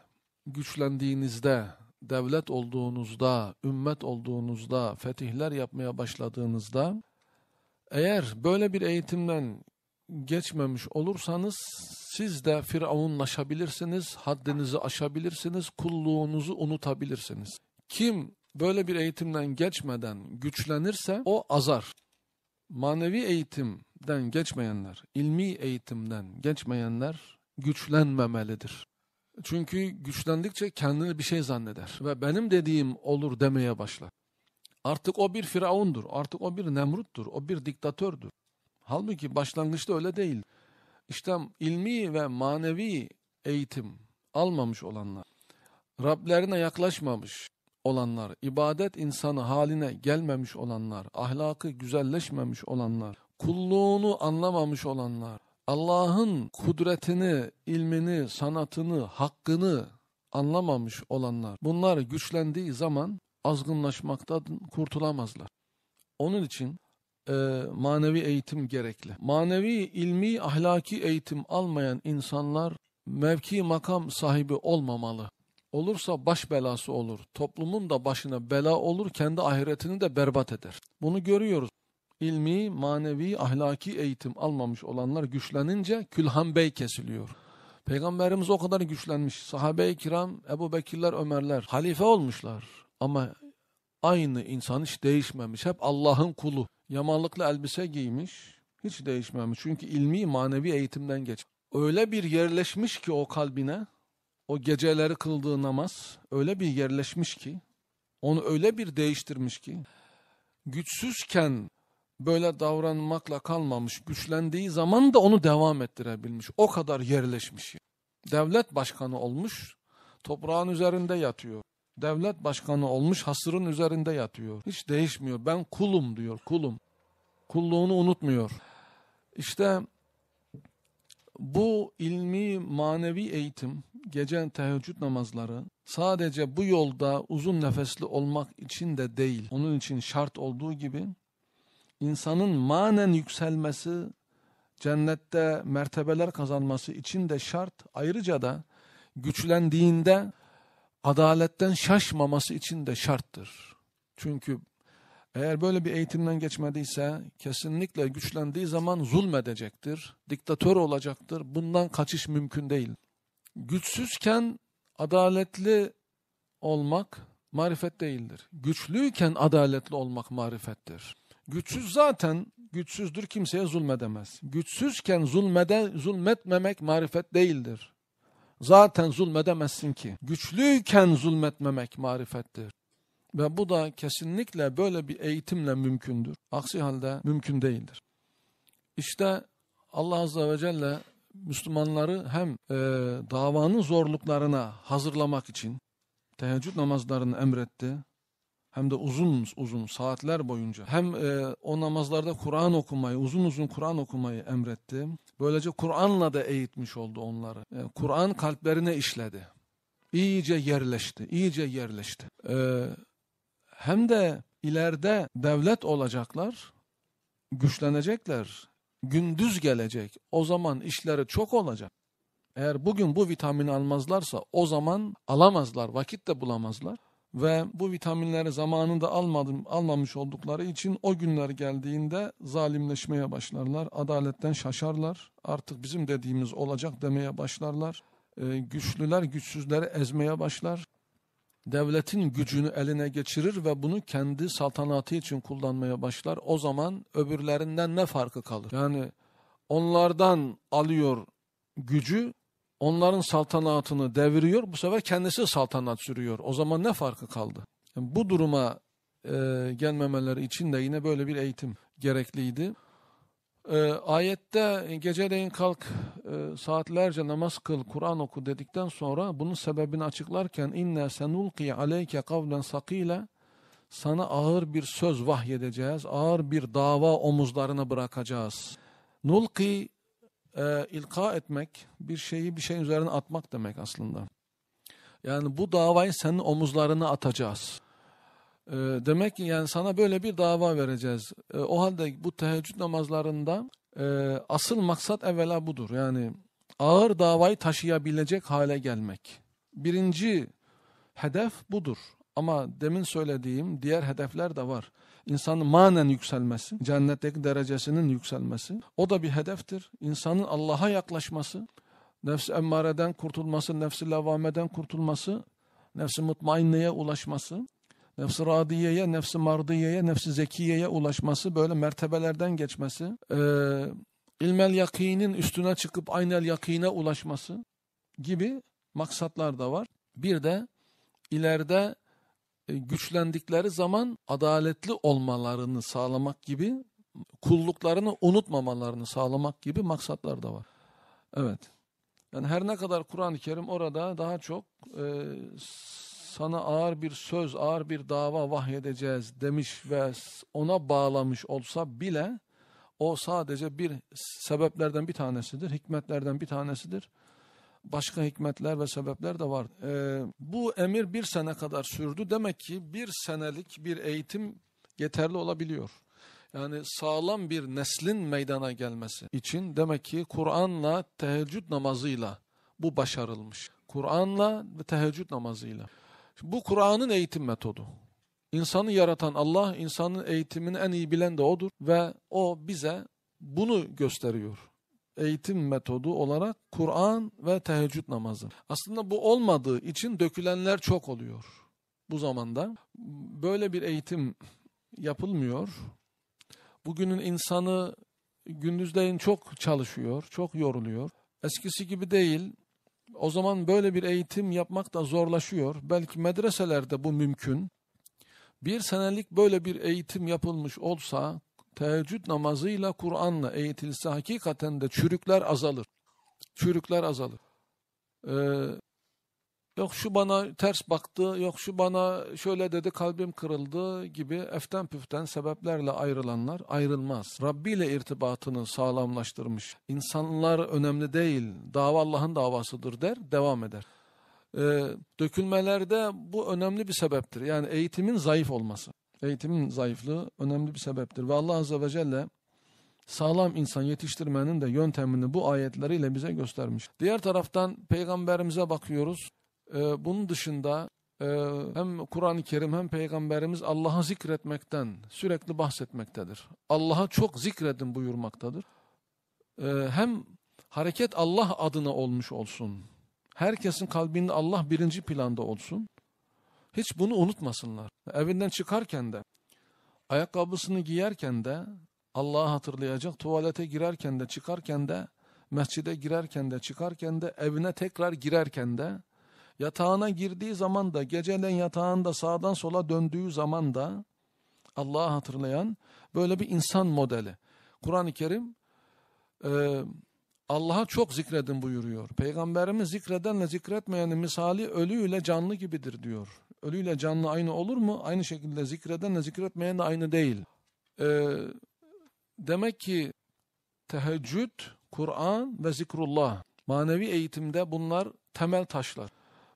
güçlendiğinizde, devlet olduğunuzda, ümmet olduğunuzda, fetihler yapmaya başladığınızda, eğer böyle bir eğitimden geçmemiş olursanız siz de firavunlaşabilirsiniz, haddinizi aşabilirsiniz, kulluğunuzu unutabilirsiniz. Kim böyle bir eğitimden geçmeden güçlenirse o azar manevi eğitimden geçmeyenler, ilmi eğitimden geçmeyenler güçlenmemelidir. Çünkü güçlendikçe kendini bir şey zanneder ve benim dediğim olur demeye başlar. Artık o bir firavundur, artık o bir nemruttur, o bir diktatördür. Halbuki başlangıçta öyle değil. İşte ilmi ve manevi eğitim almamış olanlar, Rablerine yaklaşmamış, olanlar, ibadet insanı haline gelmemiş olanlar, ahlakı güzelleşmemiş olanlar, kulluğunu anlamamış olanlar, Allah'ın kudretini, ilmini, sanatını, hakkını anlamamış olanlar, bunlar güçlendiği zaman azgınlaşmaktan kurtulamazlar. Onun için e, manevi eğitim gerekli. Manevi, ilmi, ahlaki eğitim almayan insanlar mevki makam sahibi olmamalı olursa baş belası olur. Toplumun da başına bela olur, kendi ahiretini de berbat eder. Bunu görüyoruz. İlmi, manevi, ahlaki eğitim almamış olanlar güçlenince külhan bey kesiliyor. Peygamberimiz o kadar güçlenmiş. Sahabe-i kiram, Ebu Bekirler, Ömerler halife olmuşlar. Ama aynı insan hiç değişmemiş. Hep Allah'ın kulu. Yamanlıklı elbise giymiş. Hiç değişmemiş. Çünkü ilmi, manevi eğitimden geç. Öyle bir yerleşmiş ki o kalbine o geceleri kıldığı namaz öyle bir yerleşmiş ki, onu öyle bir değiştirmiş ki, güçsüzken böyle davranmakla kalmamış, güçlendiği zaman da onu devam ettirebilmiş. O kadar yerleşmiş. Devlet başkanı olmuş, toprağın üzerinde yatıyor. Devlet başkanı olmuş, hasırın üzerinde yatıyor. Hiç değişmiyor. Ben kulum diyor, kulum. Kulluğunu unutmuyor. İşte bu ilmi manevi eğitim, gece teheccüd namazları sadece bu yolda uzun nefesli olmak için de değil, onun için şart olduğu gibi insanın manen yükselmesi, cennette mertebeler kazanması için de şart. Ayrıca da güçlendiğinde adaletten şaşmaması için de şarttır. Çünkü eğer böyle bir eğitimden geçmediyse kesinlikle güçlendiği zaman zulmedecektir, diktatör olacaktır. Bundan kaçış mümkün değil. Güçsüzken adaletli olmak marifet değildir. Güçlüyken adaletli olmak marifettir. Güçsüz zaten güçsüzdür kimseye zulmedemez. Güçsüzken zulmede, zulmetmemek marifet değildir. Zaten zulmedemezsin ki. Güçlüyken zulmetmemek marifettir. Ve bu da kesinlikle böyle bir eğitimle mümkündür. Aksi halde mümkün değildir. İşte Allah Azze ve Celle Müslümanları hem e, davanın zorluklarına hazırlamak için teheccüd namazlarını emretti. Hem de uzun uzun saatler boyunca hem e, o namazlarda Kur'an okumayı uzun uzun Kur'an okumayı emretti. Böylece Kur'an'la da eğitmiş oldu onları. E, Kur'an kalplerine işledi. İyice yerleşti, iyice yerleşti. Ee, hem de ileride devlet olacaklar, güçlenecekler, gündüz gelecek. O zaman işleri çok olacak. Eğer bugün bu vitamini almazlarsa o zaman alamazlar, vakit de bulamazlar. Ve bu vitaminleri zamanında almadım, almamış oldukları için o günler geldiğinde zalimleşmeye başlarlar. Adaletten şaşarlar. Artık bizim dediğimiz olacak demeye başlarlar. Ee, güçlüler güçsüzleri ezmeye başlar devletin gücünü eline geçirir ve bunu kendi saltanatı için kullanmaya başlar. O zaman öbürlerinden ne farkı kalır? Yani onlardan alıyor gücü, onların saltanatını deviriyor. Bu sefer kendisi saltanat sürüyor. O zaman ne farkı kaldı? Yani bu duruma e, gelmemeleri için de yine böyle bir eğitim gerekliydi. E, ayette geceleyin kalk e, saatlerce namaz kıl, Kur'an oku dedikten sonra bunun sebebini açıklarken inne senulki aleyke kavlen sakile sana ağır bir söz vahyedeceğiz, ağır bir dava omuzlarına bırakacağız. Nulki e, ilka etmek, bir şeyi bir şeyin üzerine atmak demek aslında. Yani bu davayı senin omuzlarına atacağız. E, demek ki yani sana böyle bir dava vereceğiz. E, o halde bu teheccüd namazlarında e, asıl maksat evvela budur. Yani ağır davayı taşıyabilecek hale gelmek. Birinci hedef budur. Ama demin söylediğim diğer hedefler de var. İnsanın manen yükselmesi, cennetteki derecesinin yükselmesi. O da bir hedeftir. İnsanın Allah'a yaklaşması, nefs i emmareden kurtulması, nefs-i lavameden kurtulması, nefs-i mutmainneye ulaşması nefsi radiyeye, nefsi mardiyeye, nefsi zekiyeye ulaşması, böyle mertebelerden geçmesi, e, ilmel yakinin üstüne çıkıp aynel yakine ulaşması gibi maksatlar da var. Bir de ileride e, güçlendikleri zaman adaletli olmalarını sağlamak gibi kulluklarını unutmamalarını sağlamak gibi maksatlar da var. Evet. Yani her ne kadar Kur'an-ı Kerim orada daha çok e, sana ağır bir söz, ağır bir dava vahyedeceğiz demiş ve ona bağlamış olsa bile o sadece bir sebeplerden bir tanesidir, hikmetlerden bir tanesidir. Başka hikmetler ve sebepler de var. Ee, bu emir bir sene kadar sürdü. Demek ki bir senelik bir eğitim yeterli olabiliyor. Yani sağlam bir neslin meydana gelmesi için demek ki Kur'an'la teheccüd namazıyla bu başarılmış. Kur'an'la ve teheccüd namazıyla. Bu Kur'an'ın eğitim metodu. İnsanı yaratan Allah, insanın eğitimini en iyi bilen de odur ve o bize bunu gösteriyor. Eğitim metodu olarak Kur'an ve teheccüd namazı. Aslında bu olmadığı için dökülenler çok oluyor bu zamanda. Böyle bir eğitim yapılmıyor. Bugünün insanı gündüzleyin çok çalışıyor, çok yoruluyor. Eskisi gibi değil. O zaman böyle bir eğitim yapmak da zorlaşıyor. Belki medreselerde bu mümkün. Bir senelik böyle bir eğitim yapılmış olsa teheccüd namazıyla Kur'an'la eğitilse hakikaten de çürükler azalır. Çürükler azalır. Ee, Yok şu bana ters baktı, yok şu bana şöyle dedi kalbim kırıldı gibi eften püften sebeplerle ayrılanlar ayrılmaz. Rabbi ile irtibatını sağlamlaştırmış. İnsanlar önemli değil, dava Allah'ın davasıdır der, devam eder. Ee, dökülmelerde bu önemli bir sebeptir. Yani eğitimin zayıf olması. Eğitimin zayıflığı önemli bir sebeptir. Ve Allah Azze ve Celle sağlam insan yetiştirmenin de yöntemini bu ayetleriyle bize göstermiş. Diğer taraftan peygamberimize bakıyoruz. Ee, bunun dışında e, hem Kur'an-ı Kerim hem Peygamberimiz Allah'a zikretmekten sürekli bahsetmektedir. Allah'a çok zikredin buyurmaktadır. Ee, hem hareket Allah adına olmuş olsun. Herkesin kalbinde Allah birinci planda olsun. Hiç bunu unutmasınlar. Evinden çıkarken de, ayakkabısını giyerken de, Allah'ı hatırlayacak, tuvalete girerken de, çıkarken de, mescide girerken de, çıkarken de, evine tekrar girerken de, Yatağına girdiği zaman da geceden yatağında sağdan sola döndüğü zaman da Allah'ı hatırlayan böyle bir insan modeli. Kur'an-ı Kerim e, Allah'a çok zikredin buyuruyor. Peygamberimiz zikredenle zikretmeyenin misali ölüyle canlı gibidir diyor. Ölüyle canlı aynı olur mu? Aynı şekilde zikredenle zikretmeyen de aynı değil. Ee, demek ki teheccüd, Kur'an ve zikrullah manevi eğitimde bunlar temel taşlar.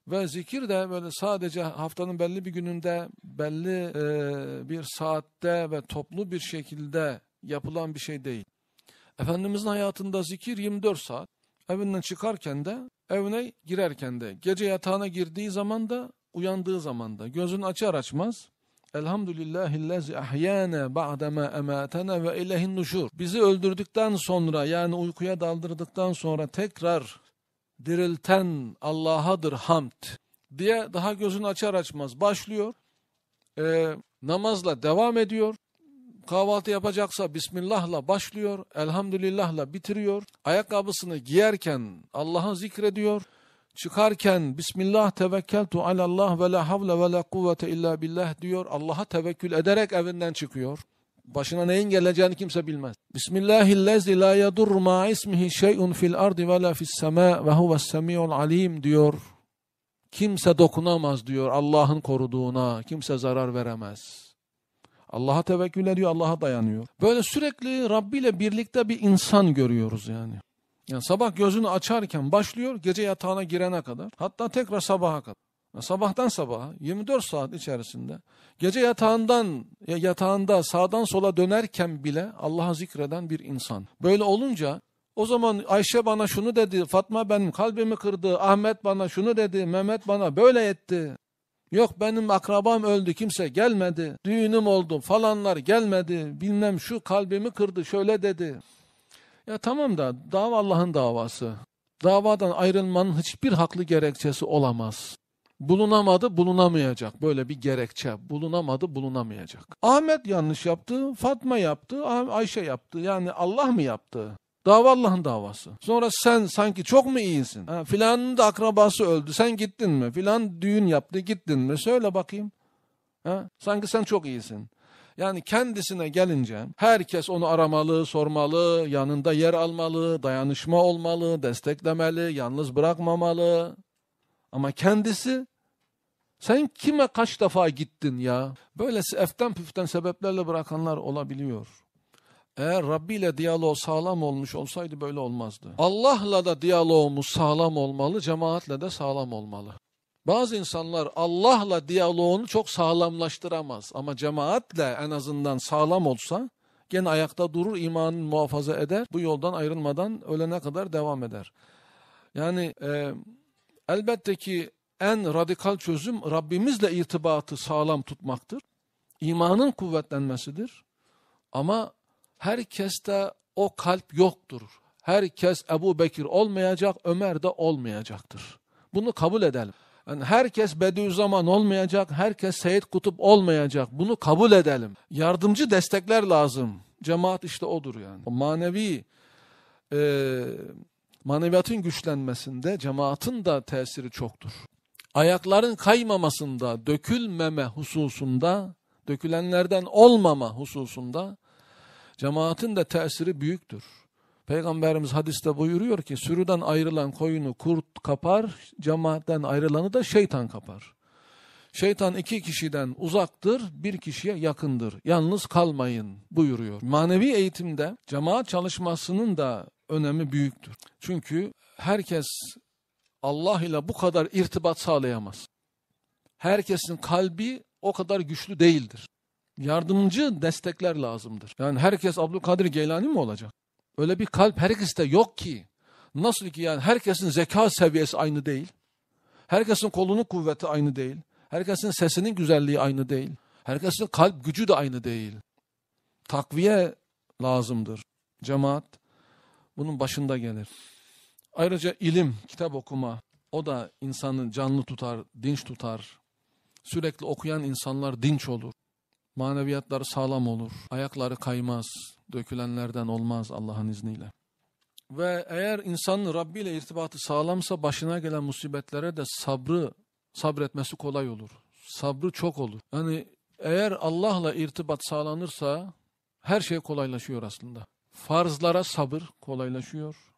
Ve zikir de böyle sadece haftanın belli bir gününde, belli e, bir saatte ve toplu bir şekilde yapılan bir şey değil. Efendimizin hayatında zikir 24 saat. Evinden çıkarken de, evine girerken de, gece yatağına girdiği zaman da, uyandığı zaman da, gözün açar açmaz, Elhamdülillahillezi ahyana ba'dema ematana ve ileyhin nuşur. Bizi öldürdükten sonra yani uykuya daldırdıktan sonra tekrar dirilten Allah'adır hamd diye daha gözünü açar açmaz başlıyor. E, namazla devam ediyor. Kahvaltı yapacaksa Bismillah'la başlıyor. Elhamdülillah'la bitiriyor. Ayakkabısını giyerken Allah'ı zikrediyor. Çıkarken Bismillah tevekkeltu alallah ve la havle ve la kuvvete illa billah diyor. Allah'a tevekkül ederek evinden çıkıyor. Başına neyin geleceğini kimse bilmez. Bismillahillezî la yadurru ma ismihi şey'un fil ardi ve la fis semâ ve huves semî'ul alim diyor. Kimse dokunamaz diyor Allah'ın koruduğuna. Kimse zarar veremez. Allah'a tevekkül ediyor, Allah'a dayanıyor. Böyle sürekli Rabbi ile birlikte bir insan görüyoruz yani. Yani sabah gözünü açarken başlıyor, gece yatağına girene kadar. Hatta tekrar sabaha kadar. Sabahtan sabaha 24 saat içerisinde gece yatağından yatağında sağdan sola dönerken bile Allah'a zikreden bir insan. Böyle olunca o zaman Ayşe bana şunu dedi, Fatma benim kalbimi kırdı, Ahmet bana şunu dedi, Mehmet bana böyle etti. Yok benim akrabam öldü kimse gelmedi, düğünüm oldu falanlar gelmedi, bilmem şu kalbimi kırdı şöyle dedi. Ya tamam da dava Allah'ın davası. Davadan ayrılmanın hiçbir haklı gerekçesi olamaz bulunamadı, bulunamayacak. Böyle bir gerekçe. Bulunamadı, bulunamayacak. Ahmet yanlış yaptı, Fatma yaptı, ah, Ayşe yaptı. Yani Allah mı yaptı? Dava Allah'ın davası. Sonra sen sanki çok mu iyisin? Ha, filanın da akrabası öldü. Sen gittin mi? Filan düğün yaptı. Gittin mi? Söyle bakayım. Ha? Sanki sen çok iyisin. Yani kendisine gelince herkes onu aramalı, sormalı, yanında yer almalı, dayanışma olmalı, desteklemeli, yalnız bırakmamalı. Ama kendisi sen kime kaç defa gittin ya? Böyle eften püften sebeplerle bırakanlar olabiliyor. Eğer Rabbi ile diyalog sağlam olmuş olsaydı böyle olmazdı. Allah'la da diyaloğumuz sağlam olmalı, cemaatle de sağlam olmalı. Bazı insanlar Allah'la diyaloğunu çok sağlamlaştıramaz ama cemaatle en azından sağlam olsa gene ayakta durur, imanını muhafaza eder, bu yoldan ayrılmadan ölene kadar devam eder. Yani e, elbette ki en radikal çözüm Rabbimizle irtibatı sağlam tutmaktır. İmanın kuvvetlenmesidir. Ama herkeste o kalp yoktur. Herkes Ebu Bekir olmayacak, Ömer de olmayacaktır. Bunu kabul edelim. Yani herkes Bediüzzaman olmayacak, herkes Seyyid Kutup olmayacak. Bunu kabul edelim. Yardımcı destekler lazım. Cemaat işte odur yani. O manevi e, maneviyatın güçlenmesinde cemaatin da tesiri çoktur ayakların kaymamasında, dökülmeme hususunda, dökülenlerden olmama hususunda cemaatin de tesiri büyüktür. Peygamberimiz hadiste buyuruyor ki sürüden ayrılan koyunu kurt kapar, cemaatten ayrılanı da şeytan kapar. Şeytan iki kişiden uzaktır, bir kişiye yakındır. Yalnız kalmayın buyuruyor. Manevi eğitimde cemaat çalışmasının da önemi büyüktür. Çünkü herkes Allah ile bu kadar irtibat sağlayamaz. Herkesin kalbi o kadar güçlü değildir. Yardımcı destekler lazımdır. Yani herkes Abdülkadir Geylani mi olacak? Öyle bir kalp herkeste yok ki. Nasıl ki yani herkesin zeka seviyesi aynı değil. Herkesin kolunun kuvveti aynı değil. Herkesin sesinin güzelliği aynı değil. Herkesin kalp gücü de aynı değil. Takviye lazımdır. Cemaat bunun başında gelir. Ayrıca ilim, kitap okuma o da insanı canlı tutar, dinç tutar. Sürekli okuyan insanlar dinç olur. Maneviyatları sağlam olur. Ayakları kaymaz. Dökülenlerden olmaz Allah'ın izniyle. Ve eğer insanın Rabbi ile irtibatı sağlamsa başına gelen musibetlere de sabrı sabretmesi kolay olur. Sabrı çok olur. Yani eğer Allah'la irtibat sağlanırsa her şey kolaylaşıyor aslında. Farzlara sabır kolaylaşıyor.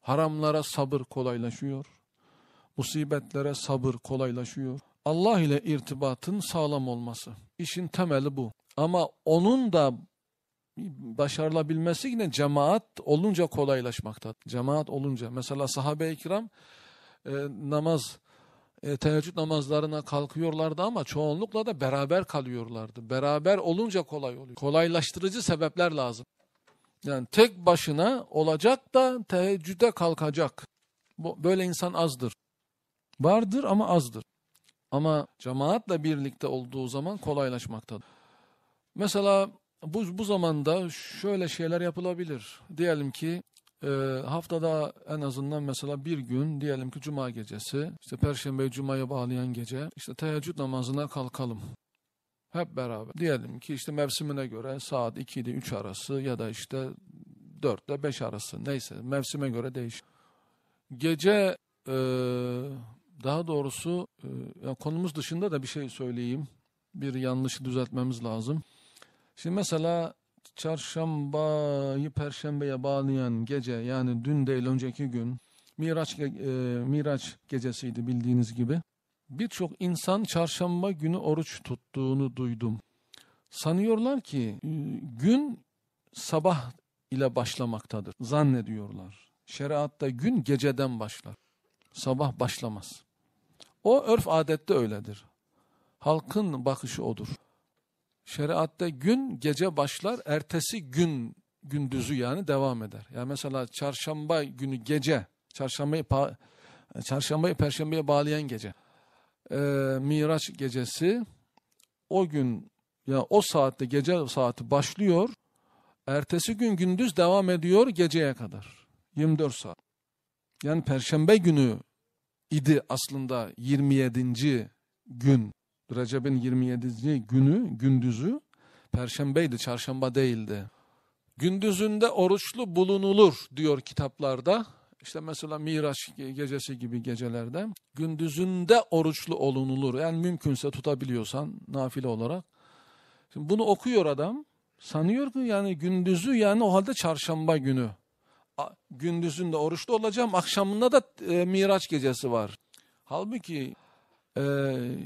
Haramlara sabır kolaylaşıyor. Musibetlere sabır kolaylaşıyor. Allah ile irtibatın sağlam olması. işin temeli bu. Ama onun da başarılabilmesi yine cemaat olunca kolaylaşmakta. Cemaat olunca. Mesela sahabe-i kiram e, namaz, e, teheccüd namazlarına kalkıyorlardı ama çoğunlukla da beraber kalıyorlardı. Beraber olunca kolay oluyor. Kolaylaştırıcı sebepler lazım. Yani tek başına olacak da teheccüde kalkacak. Böyle insan azdır. Vardır ama azdır. Ama cemaatle birlikte olduğu zaman kolaylaşmaktadır. Mesela bu, bu zamanda şöyle şeyler yapılabilir. Diyelim ki e, haftada en azından mesela bir gün diyelim ki cuma gecesi, işte perşembe cumaya bağlayan gece, işte teheccüd namazına kalkalım. Hep beraber. Diyelim ki işte mevsimine göre saat 2 ile 3 arası ya da işte 4 ile 5 arası neyse mevsime göre değişir. Gece e, daha doğrusu e, yani konumuz dışında da bir şey söyleyeyim. Bir yanlışı düzeltmemiz lazım. Şimdi mesela çarşambayı perşembeye bağlayan gece yani dün değil önceki gün Miraç, e, Miraç gecesiydi bildiğiniz gibi. Birçok insan çarşamba günü oruç tuttuğunu duydum. Sanıyorlar ki e, gün sabah ile başlamaktadır. Zannediyorlar. Şeriatta gün geceden başlar. Sabah başlamaz. O örf adette öyledir. Halkın bakışı odur. Şeriatta gün gece başlar, ertesi gün gündüzü yani devam eder. Yani mesela çarşamba günü gece, çarşambayı, çarşambayı perşembeye bağlayan gece e, Miraç gecesi o gün ya yani o saatte gece saati başlıyor. Ertesi gün gündüz devam ediyor geceye kadar. 24 saat. Yani perşembe günü idi aslında 27. gün. Recep'in 27. günü, gündüzü perşembeydi, çarşamba değildi. Gündüzünde oruçlu bulunulur diyor kitaplarda. İşte mesela Miraç gecesi gibi gecelerde gündüzünde oruçlu olunulur. Yani mümkünse tutabiliyorsan nafile olarak. Şimdi bunu okuyor adam. Sanıyor ki yani gündüzü yani o halde çarşamba günü. Gündüzünde oruçlu olacağım. Akşamında da e, Miraç gecesi var. Halbuki e,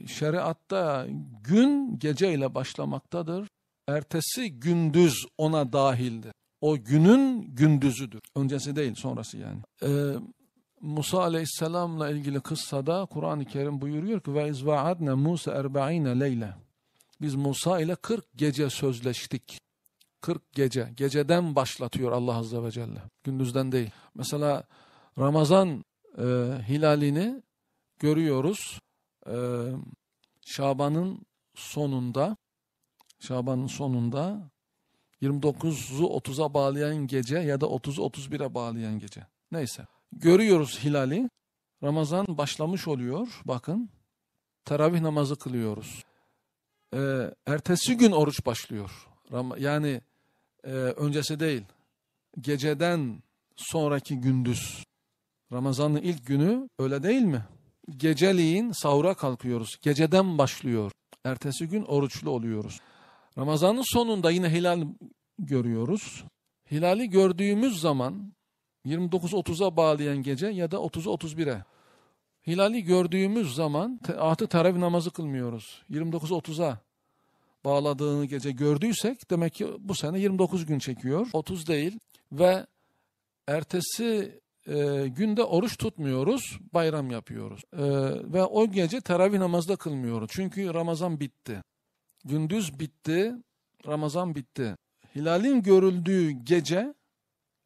şeriatta gün geceyle başlamaktadır. Ertesi gündüz ona dahildir. O günün gündüzüdür. Öncesi değil sonrası yani. Ee, Musa aleyhisselamla ilgili kıssada Kur'an-ı Kerim buyuruyor ki ve izva'adne Musa erba'ine leyle. Biz Musa ile 40 gece sözleştik. 40 gece. Geceden başlatıyor Allah Azze ve Celle. Gündüzden değil. Mesela Ramazan e, hilalini görüyoruz. E, Şaban'ın sonunda Şaban'ın sonunda 29'u 30'a bağlayan gece ya da 30'u 31'e bağlayan gece. Neyse. Görüyoruz hilali. Ramazan başlamış oluyor. Bakın. Teravih namazı kılıyoruz. Ee, ertesi gün oruç başlıyor. yani e, öncesi değil. Geceden sonraki gündüz. Ramazan'ın ilk günü öyle değil mi? Geceliğin sahura kalkıyoruz. Geceden başlıyor. Ertesi gün oruçlu oluyoruz. Ramazanın sonunda yine hilal görüyoruz. Hilali gördüğümüz zaman 29-30'a bağlayan gece ya da 30'u 31'e. Hilali gördüğümüz zaman artı teravih namazı kılmıyoruz. 29-30'a bağladığını gece gördüysek demek ki bu sene 29 gün çekiyor. 30 değil ve ertesi e, günde oruç tutmuyoruz, bayram yapıyoruz. E, ve o gece teravih namazı da kılmıyoruz. Çünkü Ramazan bitti gündüz bitti, Ramazan bitti. Hilalin görüldüğü gece,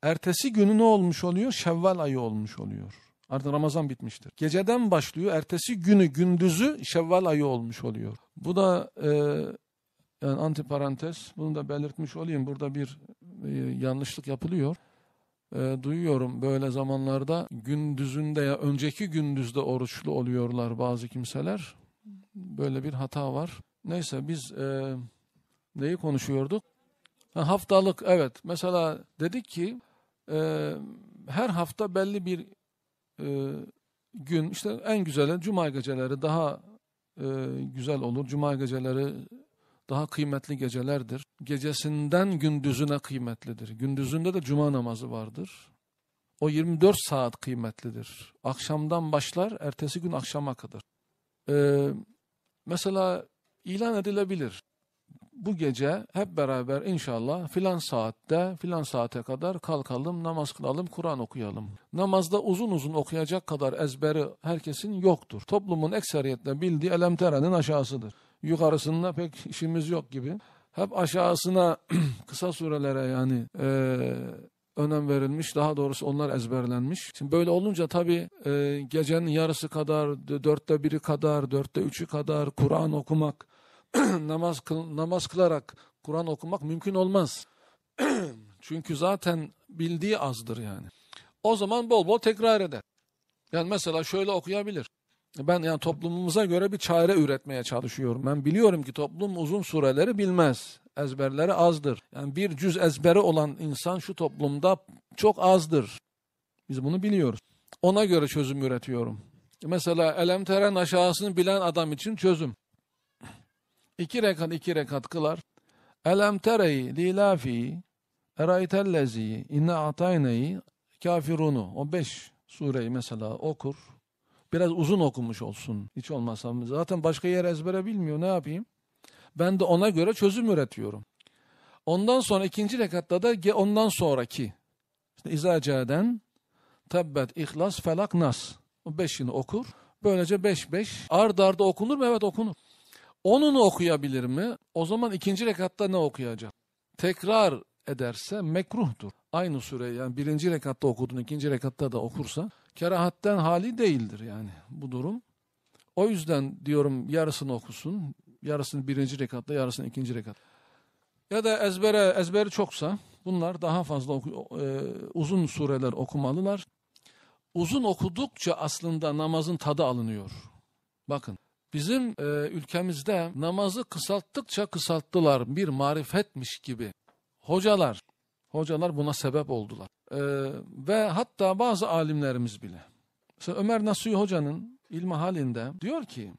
ertesi günü ne olmuş oluyor? Şevval ayı olmuş oluyor. Artık Ramazan bitmiştir. Geceden başlıyor, ertesi günü, gündüzü Şevval ayı olmuş oluyor. Bu da e, yani antiparantez, bunu da belirtmiş olayım. Burada bir e, yanlışlık yapılıyor e, duyuyorum böyle zamanlarda gündüzünde ya önceki gündüzde oruçlu oluyorlar bazı kimseler. Böyle bir hata var. Neyse biz e, neyi konuşuyorduk? Ha, haftalık evet. Mesela dedik ki e, her hafta belli bir e, gün işte en güzeli cuma geceleri daha e, güzel olur. Cuma geceleri daha kıymetli gecelerdir. Gecesinden gündüzüne kıymetlidir. Gündüzünde de cuma namazı vardır. O 24 saat kıymetlidir. Akşamdan başlar, ertesi gün akşama kadar. Ee, mesela ilan edilebilir. Bu gece hep beraber inşallah filan saatte filan saate kadar kalkalım namaz kılalım Kur'an okuyalım. Namazda uzun uzun okuyacak kadar ezberi herkesin yoktur. Toplumun ekseriyetle bildiği elemterenin aşağısıdır. Yukarısında pek işimiz yok gibi. Hep aşağısına kısa surelere yani e, önem verilmiş. Daha doğrusu onlar ezberlenmiş. Şimdi böyle olunca tabii e, gecenin yarısı kadar, dörtte biri kadar, dörtte üçü kadar Kur'an okumak, namaz, kıl, namaz kılarak Kur'an okumak mümkün olmaz. Çünkü zaten bildiği azdır yani. O zaman bol bol tekrar eder. Yani mesela şöyle okuyabilir. Ben yani toplumumuza göre bir çare üretmeye çalışıyorum. Ben biliyorum ki toplum uzun sureleri bilmez ezberleri azdır. Yani bir cüz ezberi olan insan şu toplumda çok azdır. Biz bunu biliyoruz. Ona göre çözüm üretiyorum. Mesela elemteren aşağısını bilen adam için çözüm. İki rekat iki rekat kılar. Elemtereyi lilafi eraytellezi inne atayneyi kafirunu. O beş sureyi mesela okur. Biraz uzun okumuş olsun hiç olmazsa. Zaten başka yer ezbere bilmiyor ne yapayım? Ben de ona göre çözüm üretiyorum. Ondan sonra ikinci rekatta da ondan sonraki. İşte izacaden tabbet ihlas felak nas. O beşini okur. Böylece beş beş. Ard arda okunur mu? Evet okunur. Onunu okuyabilir mi? O zaman ikinci rekatta ne okuyacak? Tekrar ederse mekruhtur. Aynı süre yani birinci rekatta okudun ikinci rekatta da okursa kerahatten hali değildir yani bu durum. O yüzden diyorum yarısını okusun, Yarısını birinci rekatta, yarısını ikinci rekat. Ya da ezbere, ezberi çoksa bunlar daha fazla oku, e, uzun sureler okumalılar. Uzun okudukça aslında namazın tadı alınıyor. Bakın bizim e, ülkemizde namazı kısalttıkça kısalttılar bir marifetmiş gibi. Hocalar, hocalar buna sebep oldular. E, ve hatta bazı alimlerimiz bile. Mesela Ömer Nasuhi Hoca'nın ilmi halinde diyor ki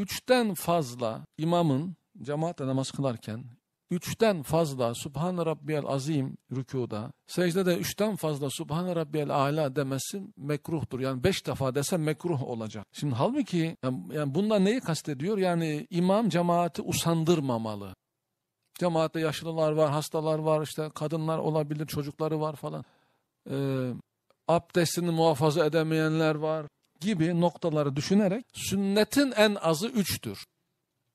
üçten fazla imamın cemaatle namaz kılarken üçten fazla Subhan Rabbiyel Azim rükuda, secdede üçten fazla Subhan Rabbiyel Ala demesi mekruhtur. Yani beş defa dese mekruh olacak. Şimdi halbuki yani, yani bunda neyi kastediyor? Yani imam cemaati usandırmamalı. Cemaatte yaşlılar var, hastalar var, işte kadınlar olabilir, çocukları var falan. Ee, abdestini muhafaza edemeyenler var gibi noktaları düşünerek sünnetin en azı üçtür.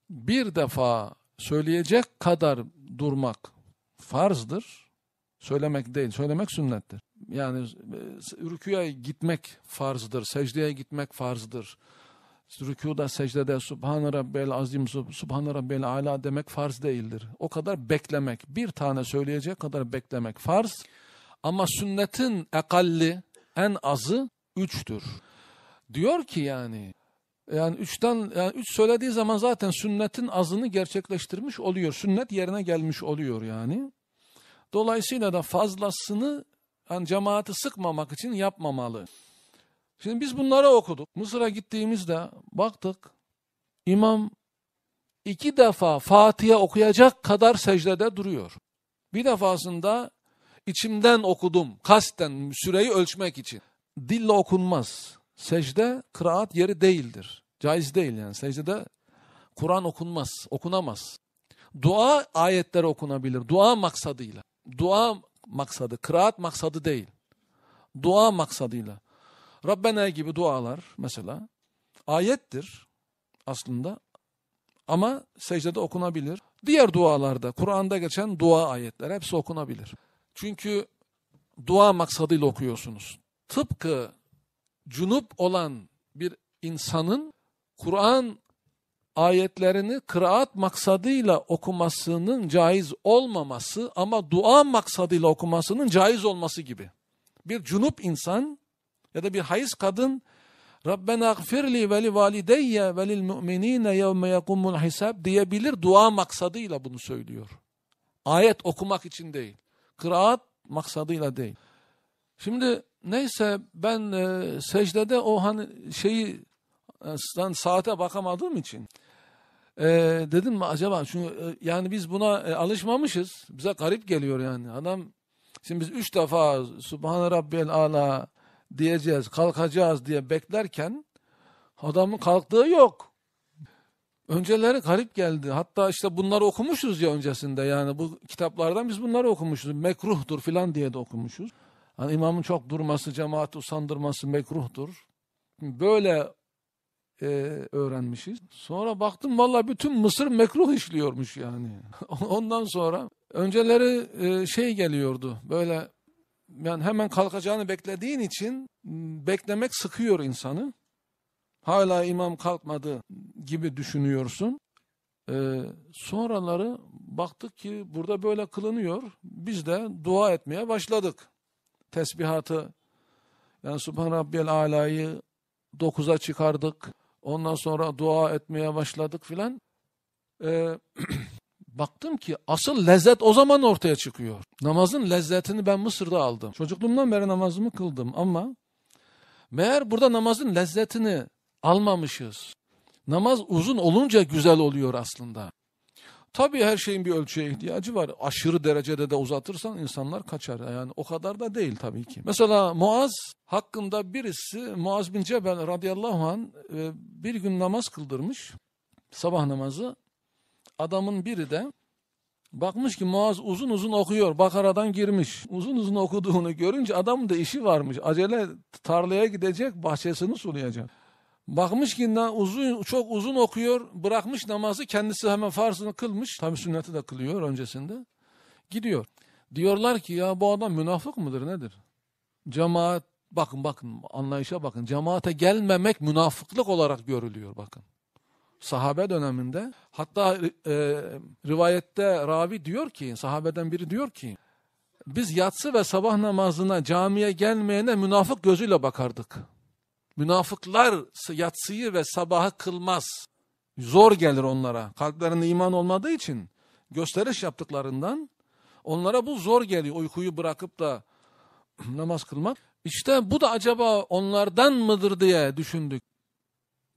Bir defa söyleyecek kadar durmak farzdır. Söylemek değil, söylemek sünnettir. Yani e, rüküye gitmek farzdır, secdeye gitmek farzdır. Rükuda, secdede Subhan Rabbel Azim, Subhan Rabbel Ala demek farz değildir. O kadar beklemek, bir tane söyleyecek kadar beklemek farz. Ama sünnetin ekalli, en azı üçtür. Diyor ki yani yani üçten yani üç söylediği zaman zaten sünnetin azını gerçekleştirmiş oluyor. Sünnet yerine gelmiş oluyor yani. Dolayısıyla da fazlasını yani cemaati sıkmamak için yapmamalı. Şimdi biz bunları okuduk. Mısır'a gittiğimizde baktık imam iki defa Fatiha okuyacak kadar secdede duruyor. Bir defasında içimden okudum kasten süreyi ölçmek için. Dille okunmaz secde kıraat yeri değildir. Caiz değil yani. Secdede Kur'an okunmaz, okunamaz. Dua ayetleri okunabilir. Dua maksadıyla. Dua maksadı, kıraat maksadı değil. Dua maksadıyla. Rabbena gibi dualar mesela ayettir aslında ama secdede okunabilir. Diğer dualarda, Kur'an'da geçen dua ayetleri hepsi okunabilir. Çünkü dua maksadıyla okuyorsunuz. Tıpkı cunup olan bir insanın Kur'an ayetlerini kıraat maksadıyla okumasının caiz olmaması ama dua maksadıyla okumasının caiz olması gibi. Bir cunup insan ya da bir hayız kadın Rabbena gfirli veli li valideyye ve lil mu'minine yevme yekumul hisab diyebilir dua maksadıyla bunu söylüyor. Ayet okumak için değil. Kıraat maksadıyla değil. Şimdi Neyse ben e, secdede o hani şeyi ben saate bakamadığım için e, dedim mi acaba çünkü e, yani biz buna e, alışmamışız. Bize garip geliyor yani. Adam şimdi biz üç defa Subhan Rabbiyel Ala diyeceğiz, kalkacağız diye beklerken adamın kalktığı yok. Önceleri garip geldi. Hatta işte bunları okumuşuz ya öncesinde yani bu kitaplardan biz bunları okumuşuz. Mekruhtur filan diye de okumuşuz. Hani imamın çok durması, cemaati usandırması mekruhtur. Böyle e, öğrenmişiz. Sonra baktım valla bütün Mısır mekruh işliyormuş yani. Ondan sonra önceleri e, şey geliyordu böyle yani hemen kalkacağını beklediğin için ıı, beklemek sıkıyor insanı. Hala imam kalkmadı gibi düşünüyorsun. Ee, sonraları baktık ki burada böyle kılınıyor. Biz de dua etmeye başladık tesbihatı yani Subhan Rabbiyel Ala'yı dokuz'a çıkardık. Ondan sonra dua etmeye başladık filan. Ee, baktım ki asıl lezzet o zaman ortaya çıkıyor. Namazın lezzetini ben Mısır'da aldım. Çocukluğumdan beri namazımı kıldım ama meğer burada namazın lezzetini almamışız. Namaz uzun olunca güzel oluyor aslında. Tabii her şeyin bir ölçüye ihtiyacı var. Aşırı derecede de uzatırsan insanlar kaçar. Yani o kadar da değil tabii ki. Mesela Muaz hakkında birisi Muaz bin Cebel radıyallahu an e, bir gün namaz kıldırmış. Sabah namazı. Adamın biri de Bakmış ki Muaz uzun uzun okuyor. Bakara'dan girmiş. Uzun uzun okuduğunu görünce adam da işi varmış. Acele tarlaya gidecek, bahçesini sulayacak. Bakmış ki uzun, çok uzun okuyor, bırakmış namazı kendisi hemen farzını kılmış. Tabi sünneti de kılıyor öncesinde. Gidiyor. Diyorlar ki ya bu adam münafık mıdır nedir? Cemaat, bakın bakın anlayışa bakın. Cemaate gelmemek münafıklık olarak görülüyor bakın. Sahabe döneminde hatta e, rivayette ravi diyor ki sahabeden biri diyor ki biz yatsı ve sabah namazına camiye gelmeyene münafık gözüyle bakardık. Münafıklar yatsıyı ve sabahı kılmaz. Zor gelir onlara. Kalplerinde iman olmadığı için gösteriş yaptıklarından onlara bu zor geliyor. Uykuyu bırakıp da namaz kılmak. İşte bu da acaba onlardan mıdır diye düşündük.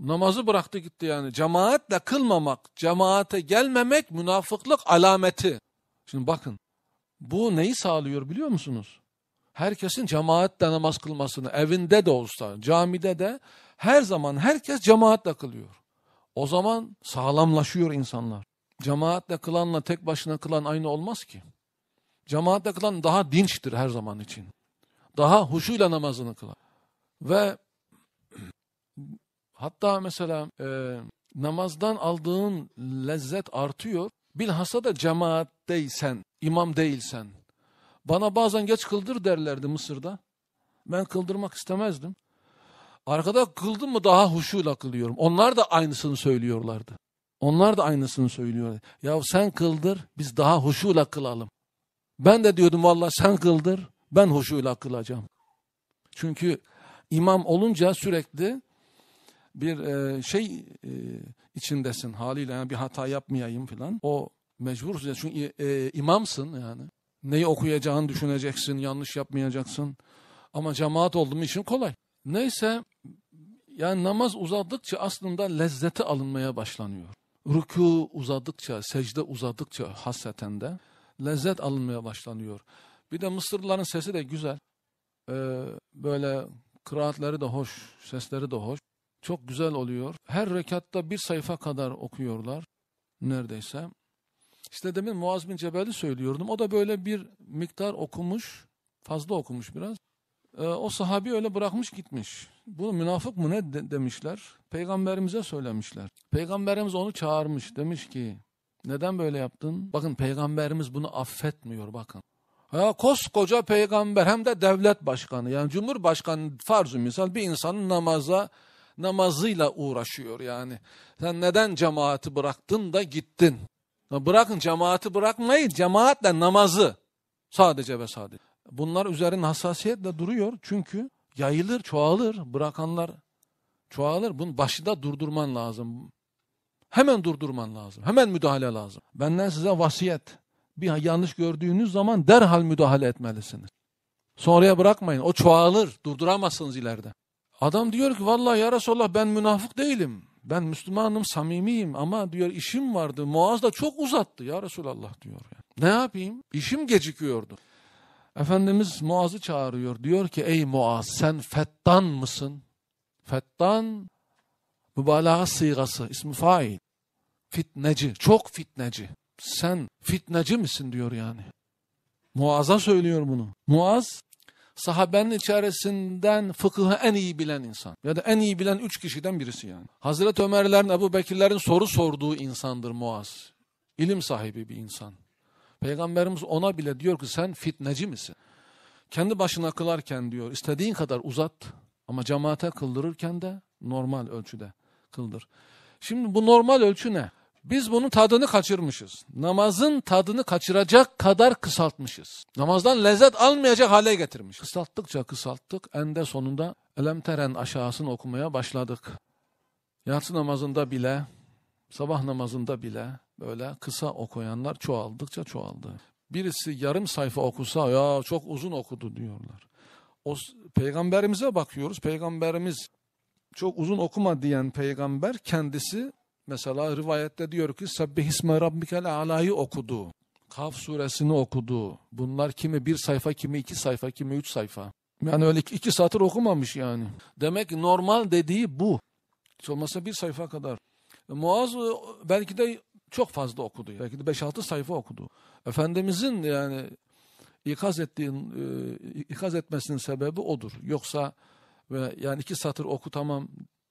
Namazı bıraktı gitti yani. Cemaatle kılmamak, cemaate gelmemek münafıklık alameti. Şimdi bakın bu neyi sağlıyor biliyor musunuz? herkesin cemaatle namaz kılmasını, evinde de olsa, camide de her zaman herkes cemaatle kılıyor. O zaman sağlamlaşıyor insanlar. Cemaatle kılanla tek başına kılan aynı olmaz ki. Cemaatle kılan daha dinçtir her zaman için. Daha huşuyla namazını kılar. Ve hatta mesela e, namazdan aldığın lezzet artıyor. Bilhassa da cemaatteysen, imam değilsen. Bana bazen geç kıldır derlerdi Mısır'da. Ben kıldırmak istemezdim. Arkada kıldım mı daha huşuyla kılıyorum. Onlar da aynısını söylüyorlardı. Onlar da aynısını söylüyorlardı. Ya sen kıldır biz daha huşuyla kılalım. Ben de diyordum valla sen kıldır ben huşuyla kılacağım. Çünkü imam olunca sürekli bir e, şey e, içindesin haliyle yani bir hata yapmayayım filan. O mecbursun çünkü e, imamsın yani. Neyi okuyacağını düşüneceksin, yanlış yapmayacaksın. Ama cemaat oldum için kolay. Neyse yani namaz uzadıkça aslında lezzeti alınmaya başlanıyor. Rükû uzadıkça, secde uzadıkça hasreten de lezzet alınmaya başlanıyor. Bir de Mısırlıların sesi de güzel. Ee, böyle kıraatleri de hoş, sesleri de hoş. Çok güzel oluyor. Her rekatta bir sayfa kadar okuyorlar neredeyse. İşte demin Muaz bin Cebel'i söylüyordum. O da böyle bir miktar okumuş, fazla okumuş biraz. Ee, o sahabi öyle bırakmış gitmiş. Bu münafık mı ne de demişler? Peygamberimize söylemişler. Peygamberimiz onu çağırmış. Demiş ki neden böyle yaptın? Bakın peygamberimiz bunu affetmiyor bakın. Ya koskoca peygamber hem de devlet başkanı yani cumhurbaşkanı farzı misal bir insanın namaza namazıyla uğraşıyor yani. Sen neden cemaati bıraktın da gittin? Bırakın cemaati bırakmayın. Cemaatle namazı sadece ve sadece. Bunlar üzerine hassasiyetle duruyor. Çünkü yayılır, çoğalır. Bırakanlar çoğalır. Bunu başında durdurman lazım. Hemen durdurman lazım. Hemen müdahale lazım. Benden size vasiyet. Bir yanlış gördüğünüz zaman derhal müdahale etmelisiniz. Sonraya bırakmayın. O çoğalır. Durduramazsınız ileride. Adam diyor ki vallahi ya Resulallah ben münafık değilim. Ben Müslümanım, samimiyim ama diyor işim vardı. Muaz da çok uzattı ya Resulallah diyor. Yani. Ne yapayım? İşim gecikiyordu. Efendimiz Muaz'ı çağırıyor. Diyor ki ey Muaz sen fettan mısın? Fettan mübalağa sıyası, ismi fail. Fitneci, çok fitneci. Sen fitneci misin diyor yani. Muaz'a söylüyor bunu. Muaz sahabenin içerisinden fıkıhı en iyi bilen insan. Ya da en iyi bilen üç kişiden birisi yani. Hazreti Ömer'lerin, Ebu Bekir'lerin soru sorduğu insandır Muaz. İlim sahibi bir insan. Peygamberimiz ona bile diyor ki sen fitneci misin? Kendi başına kılarken diyor istediğin kadar uzat ama cemaate kıldırırken de normal ölçüde kıldır. Şimdi bu normal ölçü ne? Biz bunun tadını kaçırmışız. Namazın tadını kaçıracak kadar kısaltmışız. Namazdan lezzet almayacak hale getirmiş. Kısalttıkça kısalttık. En de sonunda elemteren aşağısını okumaya başladık. Yatsı namazında bile, sabah namazında bile böyle kısa okuyanlar çoğaldıkça çoğaldı. Birisi yarım sayfa okusa ya çok uzun okudu diyorlar. O peygamberimize bakıyoruz. Peygamberimiz çok uzun okuma diyen peygamber kendisi Mesela rivayette diyor ki Sebbihisme Rabbikel Ala'yı okudu. Kaf suresini okudu. Bunlar kimi bir sayfa, kimi iki sayfa, kimi üç sayfa. Yani öyle iki satır okumamış yani. Demek normal dediği bu. Hiç olmazsa bir sayfa kadar. E, Muaz e, belki de çok fazla okudu. Belki de beş altı sayfa okudu. Efendimizin yani ikaz ettiğin e, ikaz etmesinin sebebi odur. Yoksa ve yani iki satır oku tamam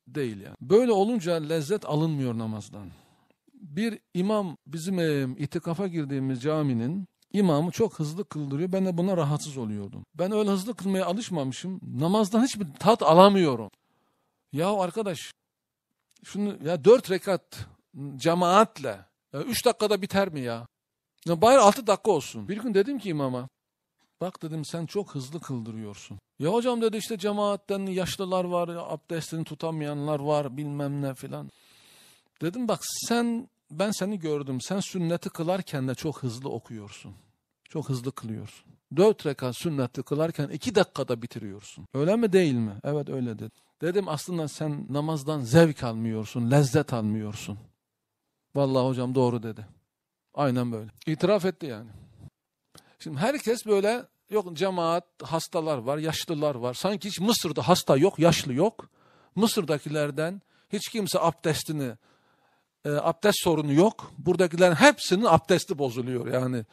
değil yani. Böyle olunca lezzet alınmıyor namazdan. Bir imam bizim itikafa girdiğimiz caminin imamı çok hızlı kıldırıyor. Ben de buna rahatsız oluyordum. Ben öyle hızlı kılmaya alışmamışım. Namazdan hiçbir tat alamıyorum. Yahu arkadaş şunu ya dört rekat cemaatle ya üç dakikada biter mi ya? ya? Bari altı dakika olsun. Bir gün dedim ki imama bak dedim sen çok hızlı kıldırıyorsun. Ya hocam dedi işte cemaatten yaşlılar var, abdestini tutamayanlar var bilmem ne filan. Dedim bak sen ben seni gördüm. Sen sünneti kılarken de çok hızlı okuyorsun. Çok hızlı kılıyorsun. Dört rekat sünneti kılarken iki dakikada bitiriyorsun. Öyle mi değil mi? Evet öyle dedi. Dedim aslında sen namazdan zevk almıyorsun, lezzet almıyorsun. Vallahi hocam doğru dedi. Aynen böyle. İtiraf etti yani. Şimdi herkes böyle Yok cemaat, hastalar var, yaşlılar var. Sanki hiç Mısır'da hasta yok, yaşlı yok. Mısır'dakilerden hiç kimse abdestini, e, abdest sorunu yok. Buradakilerin hepsinin abdesti bozuluyor yani.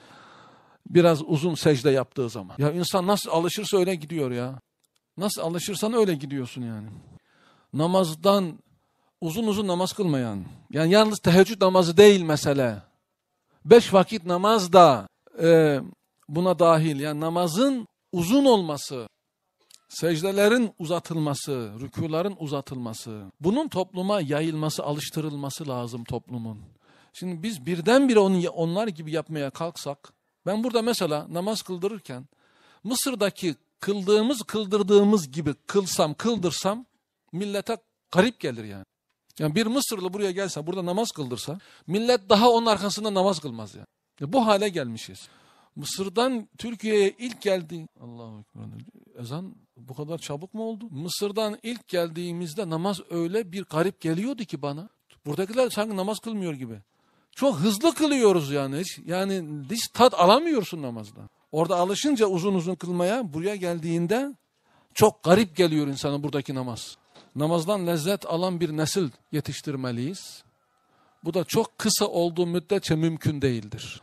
Biraz uzun secde yaptığı zaman. Ya insan nasıl alışırsa öyle gidiyor ya. Nasıl alışırsan öyle gidiyorsun yani. Namazdan uzun uzun namaz kılmayan. Yani yalnız teheccüd namazı değil mesele. Beş vakit namaz da e, buna dahil. Yani namazın uzun olması, secdelerin uzatılması, rükuların uzatılması. Bunun topluma yayılması, alıştırılması lazım toplumun. Şimdi biz birdenbire onu, onlar gibi yapmaya kalksak, ben burada mesela namaz kıldırırken Mısır'daki kıldığımız kıldırdığımız gibi kılsam kıldırsam millete garip gelir yani. Yani bir Mısırlı buraya gelse burada namaz kıldırsa millet daha onun arkasında namaz kılmaz yani. Ya bu hale gelmişiz. Mısır'dan Türkiye'ye ilk geldi. Allahu Ekber. Ezan bu kadar çabuk mu oldu? Mısır'dan ilk geldiğimizde namaz öyle bir garip geliyordu ki bana. Buradakiler sanki namaz kılmıyor gibi. Çok hızlı kılıyoruz yani. Hiç, yani hiç tat alamıyorsun namazdan. Orada alışınca uzun uzun kılmaya buraya geldiğinde çok garip geliyor insana buradaki namaz. Namazdan lezzet alan bir nesil yetiştirmeliyiz. Bu da çok kısa olduğu müddetçe mümkün değildir.